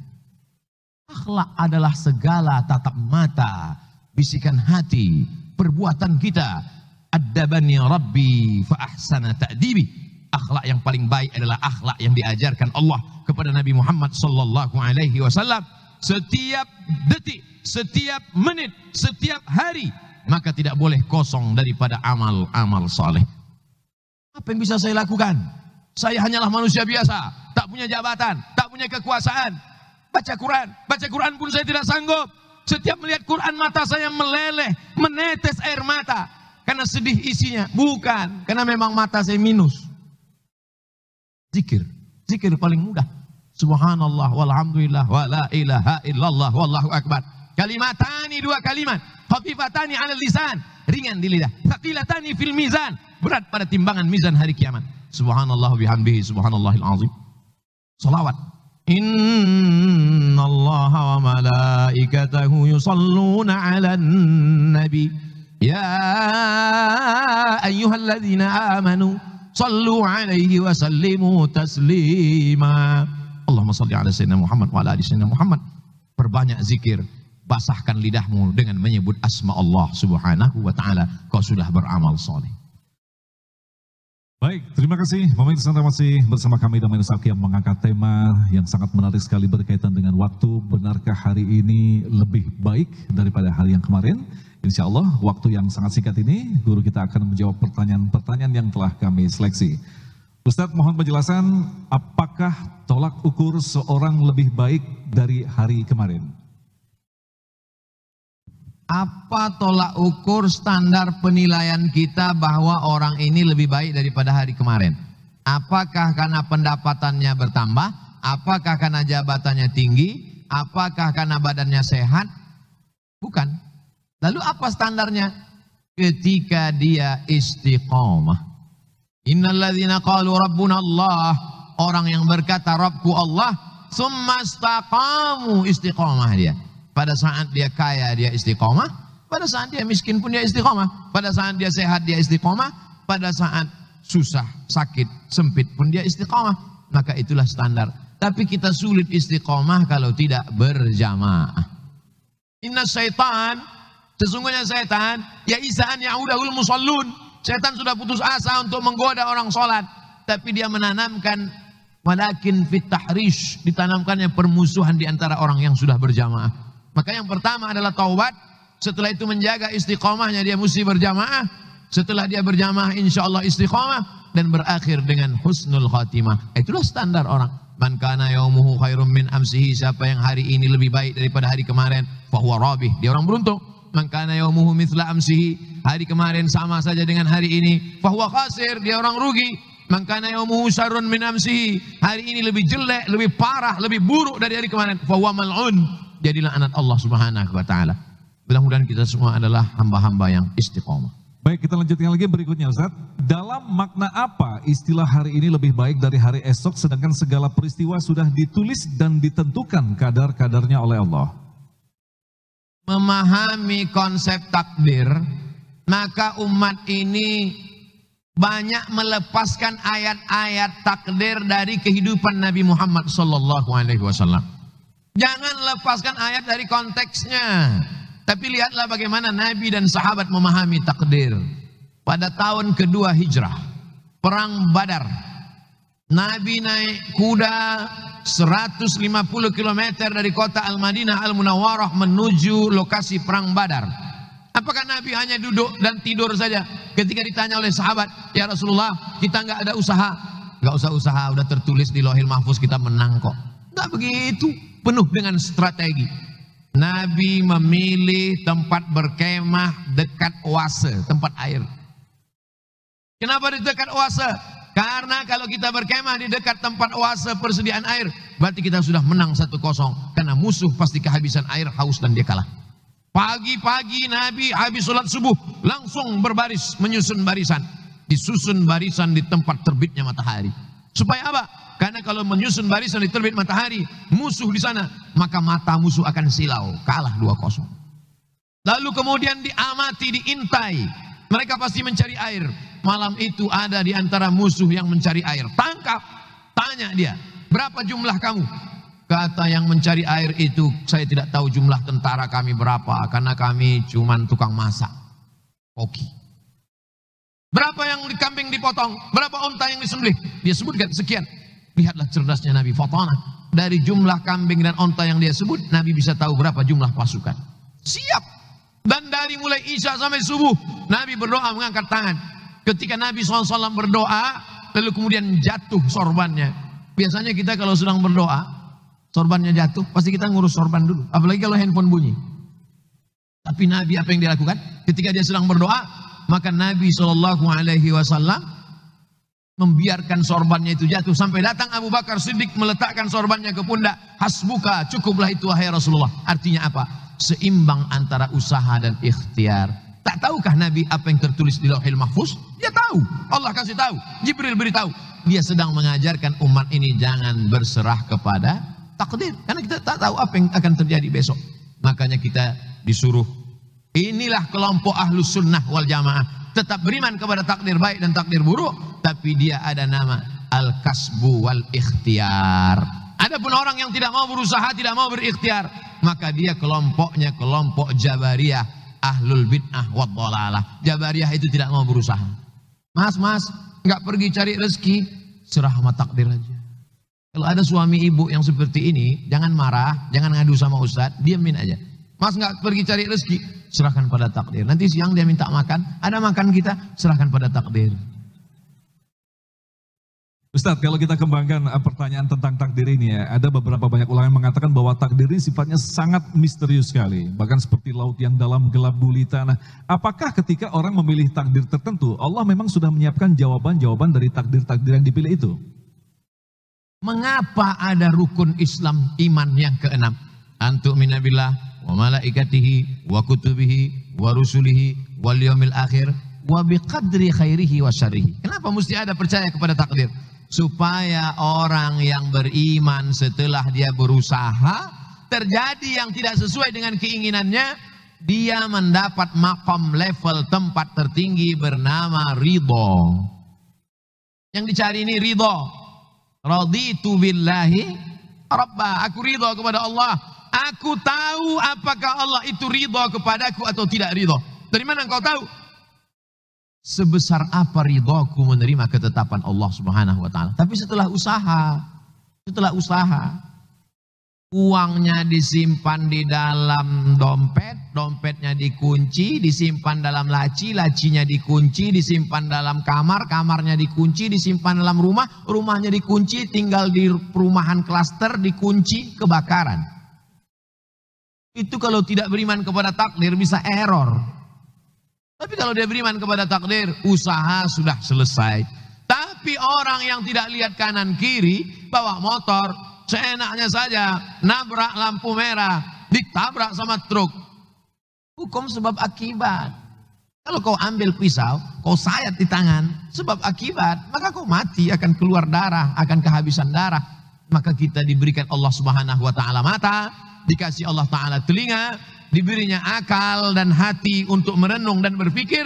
Akhlak adalah segala tatap mata, bisikan hati, perbuatan kita. Adabani Rabbi fa ahsana ta'dibi. Akhlak yang paling baik adalah akhlak yang diajarkan Allah kepada Nabi Muhammad sallallahu alaihi wasallam setiap detik, setiap menit, setiap hari, maka tidak boleh kosong daripada amal-amal soleh. Apa yang bisa saya lakukan? Saya hanyalah manusia biasa, tak punya jabatan, tak punya kekuasaan. Baca Quran, baca Quran pun saya tidak sanggup. Setiap melihat Quran mata saya meleleh, menetes air mata. Karena sedih isinya. Bukan, karena memang mata saya minus. Zikir, zikir paling mudah. Subhanallah walhamdulillah wa la ilaha illallah wallahu akbar. Kalimatani dua kalimat. Khafifatani ala lisan. Ringan di lidah. Thaqilatani fil mizan. Berat pada timbangan mizan hari kiamat. Subhanallah bihamdihi subhanallahil azim. Salawat. Inna Allah wa malaikatahu yusalluna ala nabi. Ya ayyuhalladzina amanu. Sallu alaihi wa sallimu taslima. Allahumma salli ala sayyidina Muhammad wa ala ali sayyidina Muhammad. Perbanyak zikir, basahkan lidahmu dengan menyebut asma Allah Subhanahu wa taala. Kau sudah beramal saleh. Baik, terima kasih. Pemirsa terima kasih bersama kami dalam Nusaki yang mengangkat tema yang sangat menarik sekali berkaitan dengan waktu. Benarkah hari ini lebih baik daripada hari yang kemarin? Insya Allah, waktu yang sangat singkat ini, guru kita akan menjawab pertanyaan-pertanyaan yang telah kami seleksi. Ustadz mohon penjelasan apakah tolak ukur seorang lebih baik dari hari kemarin? Apa tolak ukur standar penilaian kita bahwa orang ini lebih baik daripada hari kemarin? Apakah karena pendapatannya bertambah? Apakah karena jabatannya tinggi? Apakah karena badannya sehat? Bukan. Lalu apa standarnya? Ketika dia istiqomah Innaladzina qalu rabbuna Allah, orang yang berkata Rabbku Allah, summa istiqomah dia. Pada saat dia kaya dia istiqomah, pada saat dia miskin pun dia istiqomah, pada saat dia sehat dia istiqomah, pada saat susah, sakit, sempit pun dia istiqomah. Maka itulah standar. Tapi kita sulit istiqomah kalau tidak berjamaah. Inna syaitan, sesungguhnya syaitan, ya isaan ya udahul musallun Setan sudah putus asa untuk menggoda orang sholat. Tapi dia menanamkan walakin fit tahrish. Ditanamkannya permusuhan di antara orang yang sudah berjamaah. Maka yang pertama adalah taubat. Setelah itu menjaga istiqomahnya dia mesti berjamaah. Setelah dia berjamaah insya Allah istiqomah. Dan berakhir dengan husnul khatimah. Itulah standar orang. Man kana yaumuhu khairum min amsihi. Siapa yang hari ini lebih baik daripada hari kemarin. Fahuwa rabih. Dia orang beruntung mengkana yaumuhu mithla amsihi hari kemarin sama saja dengan hari ini bahwa khasir dia orang rugi mengkana yaumuhu syarrun min amsihi hari ini lebih jelek lebih parah lebih buruk dari hari kemarin bahwa mal'un jadilah anak Allah Subhanahu wa taala mudah-mudahan kita semua adalah hamba-hamba yang istiqomah Baik, kita lanjutkan lagi berikutnya Ustaz. Dalam makna apa istilah hari ini lebih baik dari hari esok sedangkan segala peristiwa sudah ditulis dan ditentukan kadar-kadarnya oleh Allah? memahami konsep takdir, maka umat ini banyak melepaskan ayat-ayat takdir dari kehidupan Nabi Muhammad Sallallahu Alaihi Wasallam. Jangan lepaskan ayat dari konteksnya, tapi lihatlah bagaimana Nabi dan sahabat memahami takdir. Pada tahun kedua hijrah, perang Badar, Nabi naik kuda 150 km dari kota Al-Madinah Al-Munawwarah menuju lokasi perang Badar. Apakah Nabi hanya duduk dan tidur saja? Ketika ditanya oleh sahabat, "Ya Rasulullah, kita nggak ada usaha." Nggak usah usaha, udah tertulis di Lohil Mahfuz kita menang kok. Nggak begitu, penuh dengan strategi. Nabi memilih tempat berkemah dekat oase, tempat air. Kenapa di dekat oase? Karena kalau kita berkemah di dekat tempat oase persediaan air, berarti kita sudah menang satu kosong. Karena musuh pasti kehabisan air, haus dan dia kalah. Pagi-pagi Nabi habis sholat subuh, langsung berbaris, menyusun barisan. Disusun barisan di tempat terbitnya matahari. Supaya apa? Karena kalau menyusun barisan di terbit matahari, musuh di sana, maka mata musuh akan silau, kalah dua kosong. Lalu kemudian diamati, diintai. Mereka pasti mencari air malam itu ada di antara musuh yang mencari air. Tangkap, tanya dia, berapa jumlah kamu? Kata yang mencari air itu, saya tidak tahu jumlah tentara kami berapa, karena kami cuma tukang masak. Oke. Berapa yang di kambing dipotong? Berapa unta yang disembelih? Dia sebutkan sekian. Lihatlah cerdasnya Nabi Fatana. Dari jumlah kambing dan unta yang dia sebut, Nabi bisa tahu berapa jumlah pasukan. Siap. Dan dari mulai Isya sampai subuh, Nabi berdoa mengangkat tangan. Ketika Nabi SAW berdoa, lalu kemudian jatuh sorbannya. Biasanya kita kalau sedang berdoa, sorbannya jatuh, pasti kita ngurus sorban dulu. Apalagi kalau handphone bunyi. Tapi Nabi apa yang dilakukan? Ketika dia sedang berdoa, maka Nabi Shallallahu Alaihi Wasallam membiarkan sorbannya itu jatuh sampai datang Abu Bakar Siddiq meletakkan sorbannya ke pundak. Hasbuka, cukuplah itu wahai Rasulullah. Artinya apa? Seimbang antara usaha dan ikhtiar. Tak tahukah Nabi apa yang tertulis di Lauhil Mahfuz? Dia ya tahu. Allah kasih tahu. Jibril beritahu. Dia sedang mengajarkan umat ini jangan berserah kepada takdir. Karena kita tak tahu apa yang akan terjadi besok. Makanya kita disuruh. Inilah kelompok ahlu sunnah wal jamaah. Tetap beriman kepada takdir baik dan takdir buruk. Tapi dia ada nama al-kasbu wal ikhtiar. pun orang yang tidak mau berusaha, tidak mau berikhtiar, maka dia kelompoknya kelompok Jabariyah ahlul bid'ah wa dhalalah. Jabariyah itu tidak mau berusaha. Mas, mas, nggak pergi cari rezeki, serah sama takdir aja. Kalau ada suami ibu yang seperti ini, jangan marah, jangan ngadu sama ustadz, diamin aja. Mas nggak pergi cari rezeki, serahkan pada takdir. Nanti siang dia minta makan, ada makan kita, serahkan pada takdir. Ustadz, kalau kita kembangkan eh, pertanyaan tentang takdir ini ya, ada beberapa banyak ulama yang mengatakan bahwa takdir ini sifatnya sangat misterius sekali, bahkan seperti laut yang dalam gelap gulita. Nah, apakah ketika orang memilih takdir tertentu, Allah memang sudah menyiapkan jawaban-jawaban dari takdir-takdir yang dipilih itu? Mengapa ada rukun Islam iman yang keenam? Antuk minabilah, wa malaikatihi wa kutubihi wa rusulihi wal yaumil akhir wa biqadri khairihi wa syarihi. Kenapa mesti ada percaya kepada takdir? supaya orang yang beriman setelah dia berusaha terjadi yang tidak sesuai dengan keinginannya dia mendapat makam level tempat tertinggi bernama ridho yang dicari ini ridho raditu billahi rabba aku ridho kepada Allah aku tahu apakah Allah itu ridho kepadaku atau tidak ridho dari mana engkau tahu sebesar apa ridhoku menerima ketetapan Allah Subhanahu wa taala. Tapi setelah usaha, setelah usaha uangnya disimpan di dalam dompet, dompetnya dikunci, disimpan dalam laci, lacinya dikunci, disimpan dalam kamar, kamarnya dikunci, disimpan dalam rumah, rumahnya dikunci, tinggal di perumahan klaster dikunci kebakaran. Itu kalau tidak beriman kepada takdir bisa error. Tapi kalau dia beriman kepada takdir, usaha sudah selesai. Tapi orang yang tidak lihat kanan kiri, bawa motor, seenaknya saja nabrak lampu merah, ditabrak sama truk. Hukum sebab akibat. Kalau kau ambil pisau, kau sayat di tangan, sebab akibat, maka kau mati akan keluar darah, akan kehabisan darah. Maka kita diberikan Allah Subhanahu wa taala mata, dikasih Allah taala telinga, diberinya akal dan hati untuk merenung dan berpikir,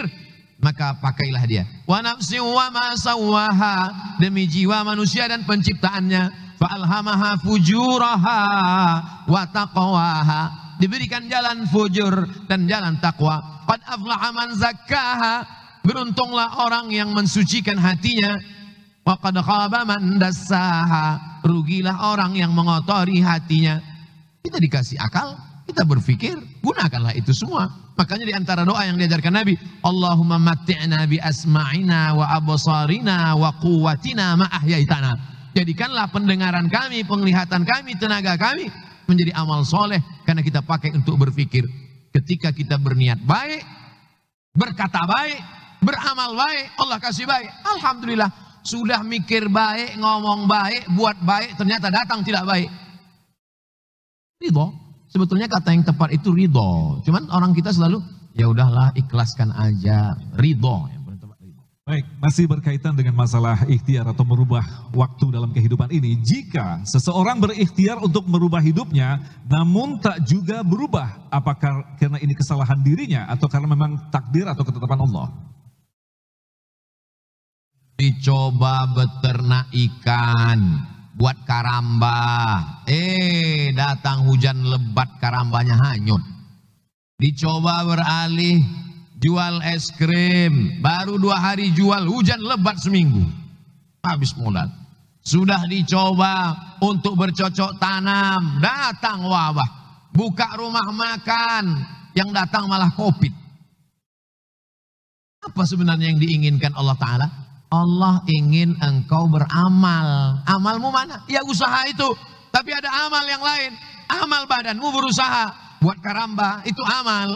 maka pakailah dia. Wa nafsi wa ma demi jiwa manusia dan penciptaannya, alhamaha fujuraha wa taqwaha. Diberikan jalan fujur dan jalan takwa. Qad aflaha man zakkaha, Beruntunglah orang yang mensucikan hatinya. qad khaba man dassaha. Rugilah orang yang mengotori hatinya. Kita dikasih akal, kita berpikir, gunakanlah itu semua. Makanya di antara doa yang diajarkan Nabi, Allahumma mati'na bi asma'ina wa sarina wa quwwatina ma ahyaitana. Jadikanlah pendengaran kami, penglihatan kami, tenaga kami menjadi amal soleh karena kita pakai untuk berpikir. Ketika kita berniat baik, berkata baik, beramal baik, Allah kasih baik. Alhamdulillah, sudah mikir baik, ngomong baik, buat baik, ternyata datang tidak baik. Ridho. Sebetulnya kata yang tepat itu ridho. Cuman orang kita selalu ya udahlah ikhlaskan aja ridho. Baik, masih berkaitan dengan masalah ikhtiar atau merubah waktu dalam kehidupan ini. Jika seseorang berikhtiar untuk merubah hidupnya, namun tak juga berubah, apakah karena ini kesalahan dirinya atau karena memang takdir atau ketetapan Allah? Dicoba beternak ikan, buat karamba. Eh, datang hujan lebat karambanya hanyut. Dicoba beralih jual es krim, baru dua hari jual hujan lebat seminggu. Habis modal. Sudah dicoba untuk bercocok tanam, datang wabah. Buka rumah makan, yang datang malah covid. Apa sebenarnya yang diinginkan Allah Ta'ala? Allah ingin engkau beramal. Amalmu mana? Ya usaha itu. Tapi ada amal yang lain. Amal badanmu berusaha. Buat karamba, itu amal.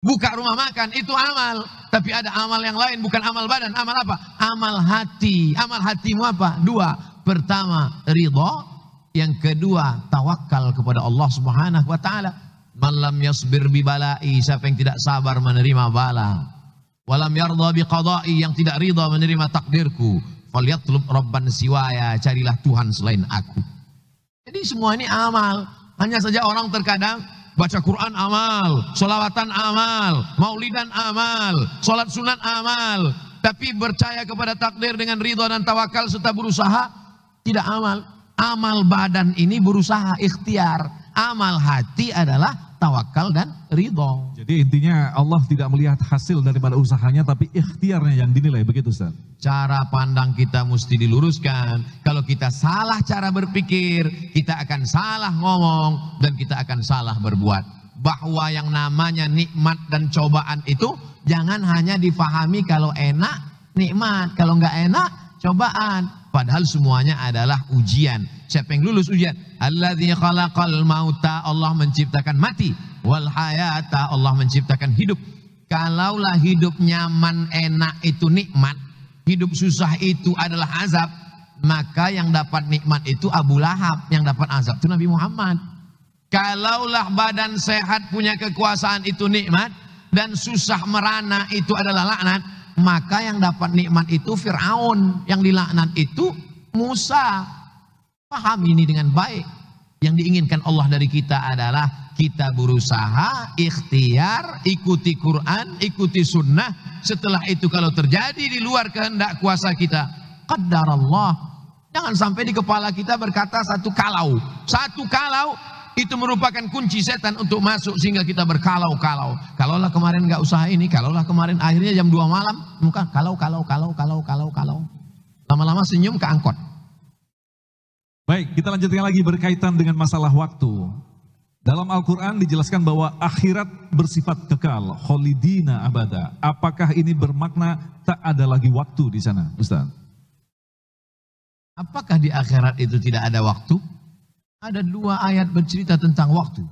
Buka rumah makan, itu amal. Tapi ada amal yang lain, bukan amal badan. Amal apa? Amal hati. Amal hatimu apa? Dua. Pertama, ridho. Yang kedua, tawakal kepada Allah subhanahu wa ta'ala. Malam yasbir bibalai. Siapa yang tidak sabar menerima bala Walam yardha biqada'i yang tidak ridha menerima takdirku. Falyatlub rabban siwaya, carilah Tuhan selain aku. Jadi semua ini amal. Hanya saja orang terkadang baca Quran amal, solawatan amal, maulidan amal, sholat sunat amal. Tapi percaya kepada takdir dengan ridho dan tawakal serta berusaha, tidak amal. Amal badan ini berusaha, ikhtiar. Amal hati adalah tawakal dan ridho. Jadi intinya Allah tidak melihat hasil daripada usahanya tapi ikhtiarnya yang dinilai begitu Ustaz. Cara pandang kita mesti diluruskan. Kalau kita salah cara berpikir, kita akan salah ngomong dan kita akan salah berbuat. Bahwa yang namanya nikmat dan cobaan itu jangan hanya difahami kalau enak nikmat, kalau nggak enak cobaan. Padahal semuanya adalah ujian. Siapa yang lulus ujian? Alladzi khalaqal mauta, Allah menciptakan mati. Wal hayata, Allah menciptakan hidup. Kalaulah hidup nyaman, enak itu nikmat. Hidup susah itu adalah azab. Maka yang dapat nikmat itu Abu Lahab. Yang dapat azab itu Nabi Muhammad. Kalaulah badan sehat punya kekuasaan itu nikmat. Dan susah merana itu adalah laknat maka yang dapat nikmat itu Firaun, yang dilaknat itu Musa. Paham ini dengan baik. Yang diinginkan Allah dari kita adalah kita berusaha, ikhtiar, ikuti Quran, ikuti sunnah. Setelah itu kalau terjadi di luar kehendak kuasa kita, qadar Allah. Jangan sampai di kepala kita berkata satu kalau. Satu kalau itu merupakan kunci setan untuk masuk sehingga kita berkalau-kalau. Kalaulah kemarin nggak usaha ini, kalaulah kemarin akhirnya jam 2 malam, muka kalau kalau kalau kalau kalau kalau. Lama-lama senyum ke angkot. Baik, kita lanjutkan lagi berkaitan dengan masalah waktu. Dalam Al-Quran dijelaskan bahwa akhirat bersifat kekal, holidina abada. Apakah ini bermakna tak ada lagi waktu di sana, Ustaz? Apakah di akhirat itu tidak ada waktu? Ada dua ayat bercerita tentang waktu.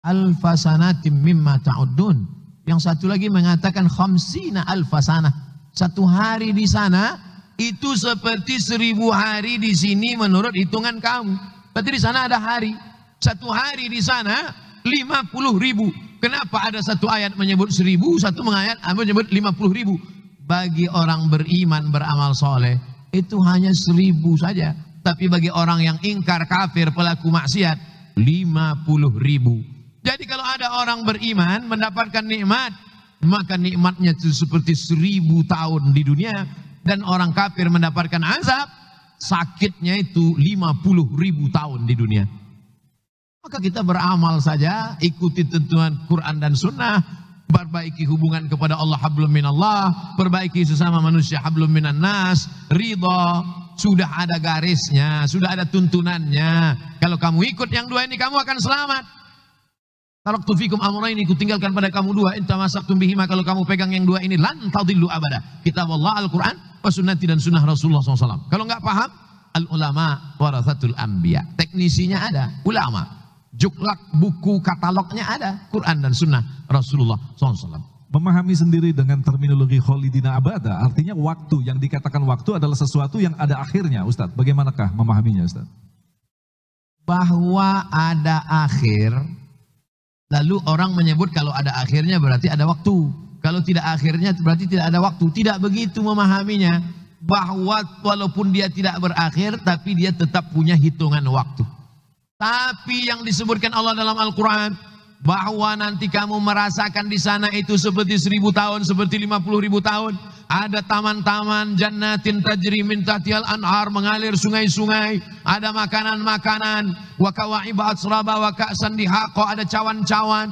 Alfasanatim mimma ta'udun. Yang satu lagi mengatakan khamsina al-fasana. Satu hari di sana itu seperti seribu hari di sini menurut hitungan kamu. Berarti di sana ada hari. Satu hari di sana lima puluh ribu. Kenapa ada satu ayat menyebut seribu, satu mengayat ah, menyebut lima puluh ribu? Bagi orang beriman, beramal soleh, itu hanya seribu saja tapi bagi orang yang ingkar kafir pelaku maksiat 50 ribu. Jadi kalau ada orang beriman mendapatkan nikmat, maka nikmatnya itu seperti seribu tahun di dunia. Dan orang kafir mendapatkan azab, sakitnya itu 50 ribu tahun di dunia. Maka kita beramal saja, ikuti tentuan Quran dan Sunnah, perbaiki hubungan kepada Allah hablum minallah, perbaiki sesama manusia hablum minan nas, ridha, sudah ada garisnya, sudah ada tuntunannya. Kalau kamu ikut yang dua ini kamu akan selamat. Taraktu fikum ini kutinggalkan pada kamu dua masak tamasaktum bihima kalau kamu pegang yang dua ini lan tadillu abada. Kitab Allah Al-Qur'an wa dan sunnah Rasulullah SAW. Kalau enggak paham al ulama warasatul ambia Teknisinya ada, ulama. Juklak buku katalognya ada, Quran dan sunnah Rasulullah SAW memahami sendiri dengan terminologi holidina abada, artinya waktu, yang dikatakan waktu adalah sesuatu yang ada akhirnya, Ustadz. Bagaimanakah memahaminya, Ustadz? Bahwa ada akhir, lalu orang menyebut kalau ada akhirnya berarti ada waktu. Kalau tidak akhirnya berarti tidak ada waktu. Tidak begitu memahaminya. Bahwa walaupun dia tidak berakhir, tapi dia tetap punya hitungan waktu. Tapi yang disebutkan Allah dalam Al-Quran, bahwa nanti kamu merasakan di sana itu seperti seribu tahun, seperti lima puluh ribu tahun. Ada taman-taman jannatin tajri min tatiyal anhar mengalir sungai-sungai, ada makanan-makanan, wa kawaib asraba wa ka'san dihaqa, ada cawan-cawan.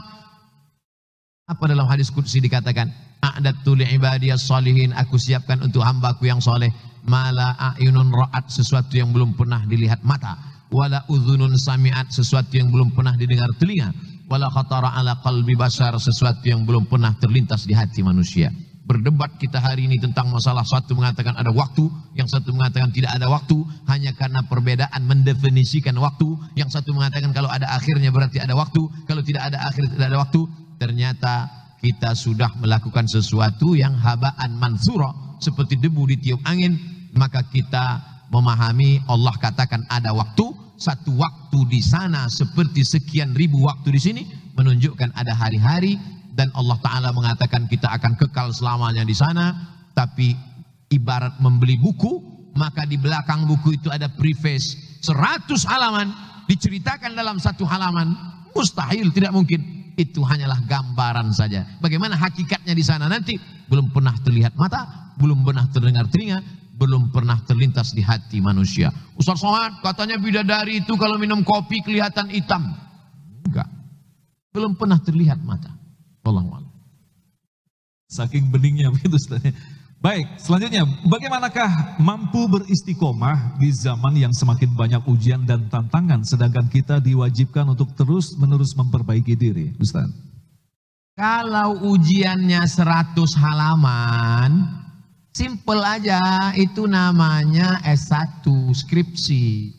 Apa dalam hadis kursi dikatakan? A'dattu li ibadiah salihin, aku siapkan untuk hambaku yang soleh. Mala a'yunun ra'at, sesuatu yang belum pernah dilihat mata wala uzunun samiat sesuatu yang belum pernah didengar telinga wala khatara ala qalbi basar sesuatu yang belum pernah terlintas di hati manusia berdebat kita hari ini tentang masalah satu mengatakan ada waktu, yang satu mengatakan tidak ada waktu, hanya karena perbedaan mendefinisikan waktu, yang satu mengatakan kalau ada akhirnya berarti ada waktu, kalau tidak ada akhir tidak ada waktu. Ternyata kita sudah melakukan sesuatu yang habaan mansura seperti debu di tiup angin, maka kita memahami Allah katakan ada waktu, satu waktu di sana seperti sekian ribu waktu di sini menunjukkan ada hari-hari dan Allah taala mengatakan kita akan kekal selamanya di sana, tapi ibarat membeli buku, maka di belakang buku itu ada preface 100 halaman diceritakan dalam satu halaman, mustahil tidak mungkin. Itu hanyalah gambaran saja. Bagaimana hakikatnya di sana nanti belum pernah terlihat mata, belum pernah terdengar telinga, belum pernah terlintas di hati manusia. Ustaz Somad katanya bidadari itu kalau minum kopi kelihatan hitam. Enggak. Belum pernah terlihat mata. Allah Saking beningnya begitu Ustaz. Baik, selanjutnya bagaimanakah mampu beristiqomah di zaman yang semakin banyak ujian dan tantangan sedangkan kita diwajibkan untuk terus-menerus memperbaiki diri, Ustaz? Kalau ujiannya 100 halaman, Simple aja, itu namanya S1, skripsi.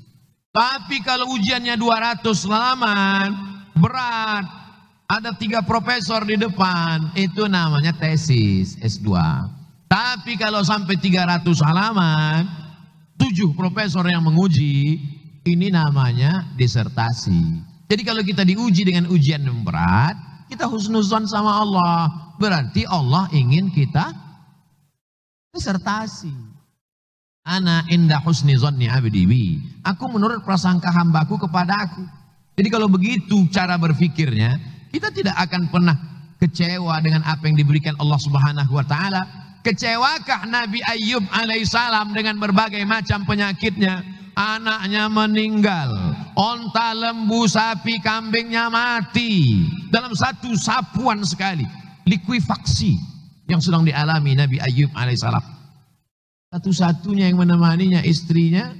Tapi kalau ujiannya 200 halaman, berat, ada tiga profesor di depan, itu namanya tesis S2. Tapi kalau sampai 300 halaman, tujuh profesor yang menguji, ini namanya disertasi. Jadi kalau kita diuji dengan ujian yang berat, kita husnuzon sama Allah. Berarti Allah ingin kita Disertasi. Ana inda husni zonni abdi Aku menurut prasangka hambaku kepada aku. Jadi kalau begitu cara berfikirnya kita tidak akan pernah kecewa dengan apa yang diberikan Allah Subhanahu wa taala. Kecewakah Nabi Ayub alaihissalam dengan berbagai macam penyakitnya? Anaknya meninggal, onta lembu sapi kambingnya mati dalam satu sapuan sekali, likuifaksi yang sedang dialami Nabi Ayub alaihissalam. Satu-satunya yang menemaninya istrinya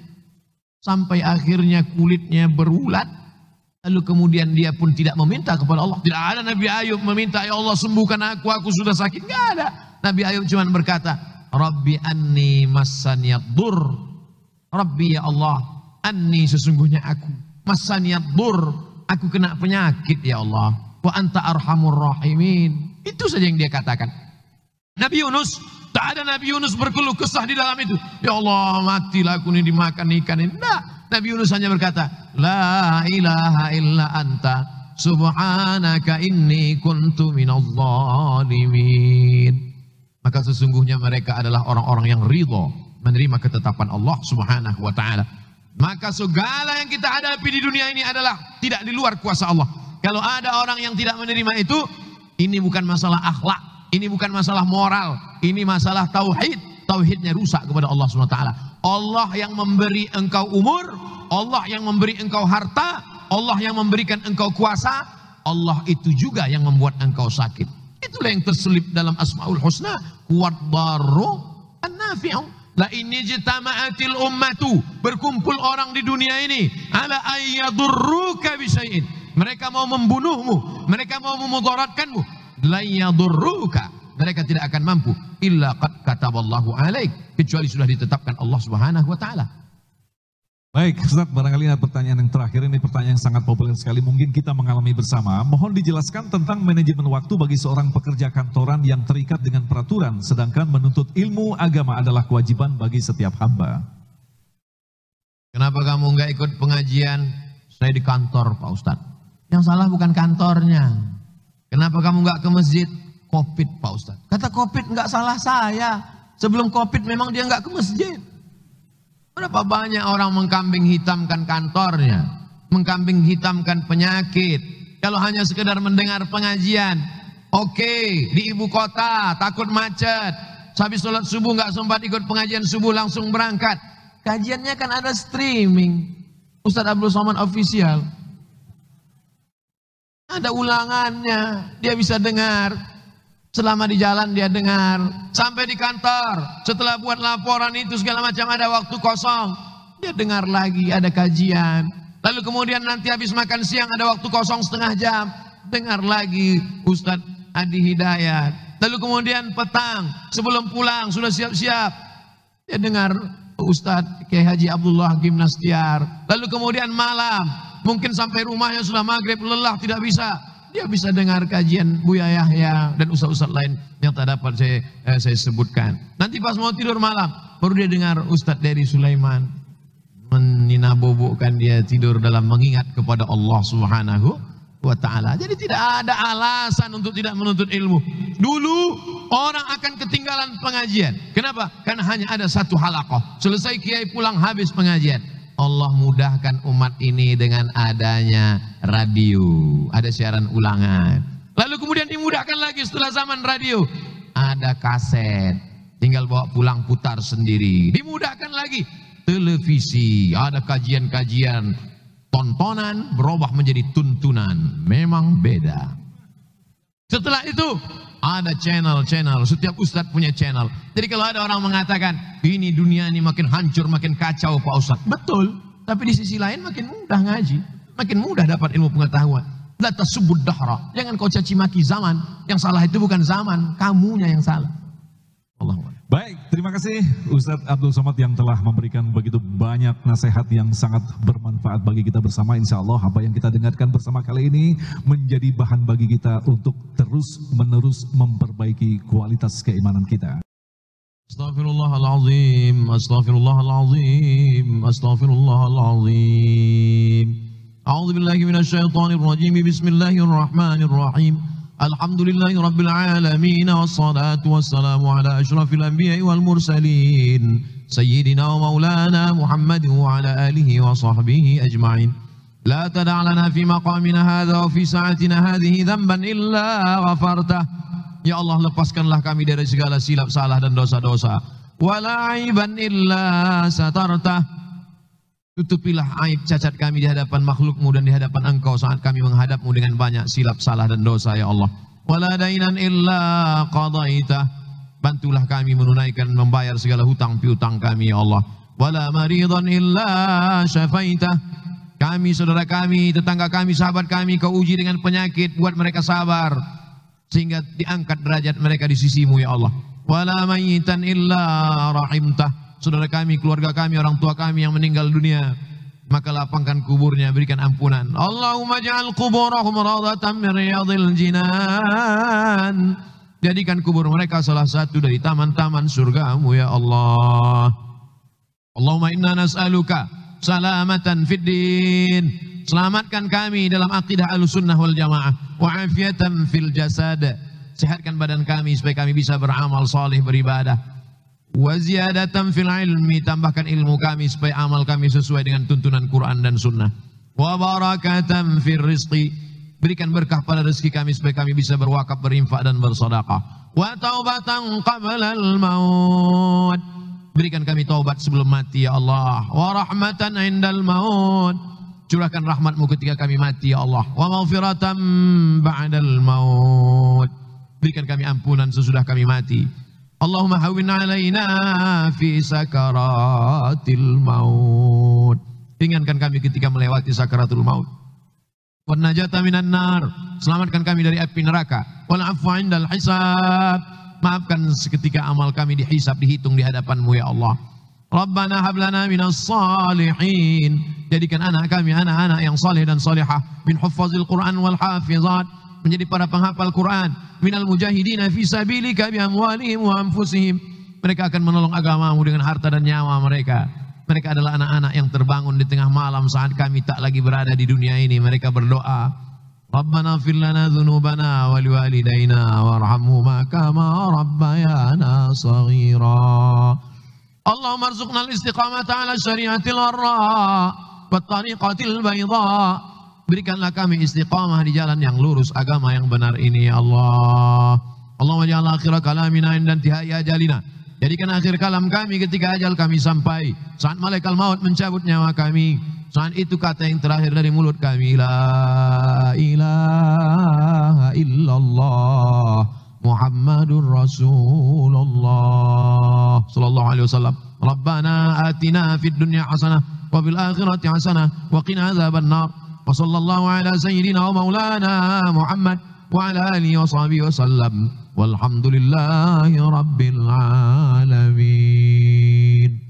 sampai akhirnya kulitnya berulat. Lalu kemudian dia pun tidak meminta kepada Allah. Tidak ada Nabi Ayub meminta, Ya Allah sembuhkan aku, aku sudah sakit. Tidak ada. Nabi Ayub cuma berkata, Rabbi anni bur. Rabbi ya Allah, anni sesungguhnya aku. bur. aku kena penyakit ya Allah. Wa anta arhamur rahimin. Itu saja yang dia katakan. Nabi Yunus, tak ada Nabi Yunus berkeluh kesah di dalam itu. Ya Allah, matilah aku ini dimakan ikan ini. Nabi Yunus hanya berkata, La ilaha illa anta subhanaka inni kuntu minadh Maka sesungguhnya mereka adalah orang-orang yang ridho menerima ketetapan Allah Subhanahu wa taala. Maka segala yang kita hadapi di dunia ini adalah tidak di luar kuasa Allah. Kalau ada orang yang tidak menerima itu, ini bukan masalah akhlak, ini bukan masalah moral, ini masalah tauhid. Tauhidnya rusak kepada Allah SWT. Allah yang memberi engkau umur, Allah yang memberi engkau harta, Allah yang memberikan engkau kuasa, Allah itu juga yang membuat engkau sakit. Itulah yang terselip dalam Asmaul Husna. Kuat baru an-nafi'u. La ini jitama'atil ummatu. Berkumpul orang di dunia ini. Ala ayyadurruka bisayin. Mereka mau membunuhmu. Mereka mau memudaratkanmu layadurruka. Mereka tidak akan mampu illa qad kataballahu alaik kecuali sudah ditetapkan Allah Subhanahu wa taala. Baik, Ustaz, barangkali ada pertanyaan yang terakhir ini pertanyaan yang sangat populer sekali mungkin kita mengalami bersama. Mohon dijelaskan tentang manajemen waktu bagi seorang pekerja kantoran yang terikat dengan peraturan sedangkan menuntut ilmu agama adalah kewajiban bagi setiap hamba. Kenapa kamu nggak ikut pengajian? Saya di kantor, Pak Ustaz. Yang salah bukan kantornya, Kenapa kamu nggak ke masjid? Covid Pak Ustadz. Kata Covid nggak salah saya. Sebelum Covid memang dia nggak ke masjid. Berapa banyak orang mengkambing hitamkan kantornya. Mengkambing hitamkan penyakit. Kalau hanya sekedar mendengar pengajian. Oke, okay, di ibu kota takut macet. Habis sholat subuh nggak sempat ikut pengajian subuh langsung berangkat. Kajiannya kan ada streaming. Ustadz Abdul Somad official. Ada ulangannya, dia bisa dengar. Selama di jalan dia dengar. Sampai di kantor, setelah buat laporan itu segala macam ada waktu kosong. Dia dengar lagi, ada kajian. Lalu kemudian nanti habis makan siang ada waktu kosong setengah jam. Dengar lagi Ustadz Adi Hidayat. Lalu kemudian petang sebelum pulang sudah siap-siap. Dia dengar Ustadz Kiai Haji Abdullah Gimnastiar. Lalu kemudian malam mungkin sampai rumahnya sudah maghrib lelah tidak bisa. Dia bisa dengar kajian Buya Yahya ya, dan ustaz-ustaz lain yang tak dapat saya eh, saya sebutkan. Nanti pas mau tidur malam baru dia dengar Ustaz dari Sulaiman meninabobokkan dia tidur dalam mengingat kepada Allah Subhanahu wa taala. Jadi tidak ada alasan untuk tidak menuntut ilmu. Dulu orang akan ketinggalan pengajian. Kenapa? Karena hanya ada satu halakoh. Selesai kiai pulang habis pengajian. Allah mudahkan umat ini dengan adanya radio, ada siaran ulangan. Lalu kemudian dimudahkan lagi setelah zaman radio, ada kaset, tinggal bawa pulang putar sendiri. Dimudahkan lagi televisi, ada kajian-kajian tontonan berubah menjadi tuntunan. Memang beda. Setelah itu ada channel-channel, setiap ustadz punya channel. Jadi kalau ada orang mengatakan, ini dunia ini makin hancur, makin kacau Pak Ustadz. Betul, tapi di sisi lain makin mudah ngaji. Makin mudah dapat ilmu pengetahuan. Lata subud dahra. Jangan kau caci maki zaman. Yang salah itu bukan zaman, kamunya yang salah. Allahumma. Baik, terima kasih Ustadz Abdul Somad yang telah memberikan begitu banyak nasihat yang sangat bermanfaat bagi kita bersama. Insya Allah apa yang kita dengarkan bersama kali ini menjadi bahan bagi kita untuk terus menerus memperbaiki kualitas keimanan kita. Astaghfirullahaladzim, astaghfirullahaladzim, astaghfirullahaladzim. A'udzu billahi Bismillahirrahmanirrahim. الحمد لله رب العالمين والصلاة والسلام على أشرف الأنبياء والمرسلين سيدنا ومولانا محمد وعلى آله وصحبه أجمعين لا تدع لنا في مقامنا هذا وفي ساعتنا هذه ذنبا إلا غفرته يا الله lepaskanlah kami dari segala silap salah dan dosa-dosa ولا عيبا إلا سترته Tutupilah aib cacat kami di hadapan makhlukmu dan di hadapan engkau saat kami menghadapmu dengan banyak silap salah dan dosa ya Allah. Waladainan illa qadaita. Bantulah kami menunaikan membayar segala hutang piutang kami ya Allah. Wala maridhan illa syafaita. Kami, saudara kami, tetangga kami, sahabat kami, kau uji dengan penyakit, buat mereka sabar. Sehingga diangkat derajat mereka di sisimu ya Allah. Wala mayitan illa rahimtah saudara kami, keluarga kami, orang tua kami yang meninggal dunia, maka lapangkan kuburnya, berikan ampunan. Allahumma ja'al kuburahum radatan min riyadil jinan. Jadikan kubur mereka salah satu dari taman-taman surgamu ya Allah. Allahumma inna nas'aluka salamatan fid din. Selamatkan kami dalam akidah al-sunnah wal jamaah. Wa afiatan fil jasad. Sehatkan badan kami supaya kami bisa beramal salih beribadah Wa ziyadatan fil ilmi, tambahkan ilmu kami supaya amal kami sesuai dengan tuntunan Quran dan sunnah. Wa barakatan fil rizqi, berikan berkah pada rezeki kami supaya kami bisa berwakaf, berinfak dan bersedekah. Wa taubatan qabla al maut. Berikan kami taubat sebelum mati ya Allah. Wa rahmatan indal maut. Curahkan rahmatmu ketika kami mati ya Allah. Wa maghfiratan ba'dal maut. Berikan kami ampunan sesudah kami mati. Allahumma hawin alaina fi sakaratil maut. Ingatkan kami ketika melewati sakaratul maut. Wa minan nar. Selamatkan kami dari api neraka. Wal afwa indal hisab. Maafkan seketika amal kami dihisab, dihitung di hadapanmu ya Allah. Rabbana hablana minas salihin. Jadikan anak kami anak-anak yang saleh dan salihah. Min huffazil Qur'an wal hafizat menjadi para penghafal Quran minal mujahidin, fi sabilika bi amwalihim wa anfusihim mereka akan menolong agamamu dengan harta dan nyawa mereka mereka adalah anak-anak yang terbangun di tengah malam saat kami tak lagi berada di dunia ini mereka berdoa Rabbana fil lana dzunubana wa liwalidayna warhamhuma kama rabbayana saghira Allahumma arzuqna al-istiqamata ala syariatil warra wa tariqatil bayda' berikanlah kami istiqamah di jalan yang lurus agama yang benar ini ya Allah. Allahumma ja'al akhir kalamina dan tihaya jalina. Jadikan akhir kalam kami ketika ajal kami sampai. Saat malaikat maut mencabut nyawa kami. Saat itu kata yang terakhir dari mulut kami. La ilaha illallah Muhammadur Rasulullah Sallallahu alaihi wasallam. Rabbana atina fid dunya hasanah. Wa bil akhirati hasanah. Wa qina azaban nar. وصلى الله على سيدنا ومولانا محمد وعلى آله وصحبه وسلم والحمد لله رب العالمين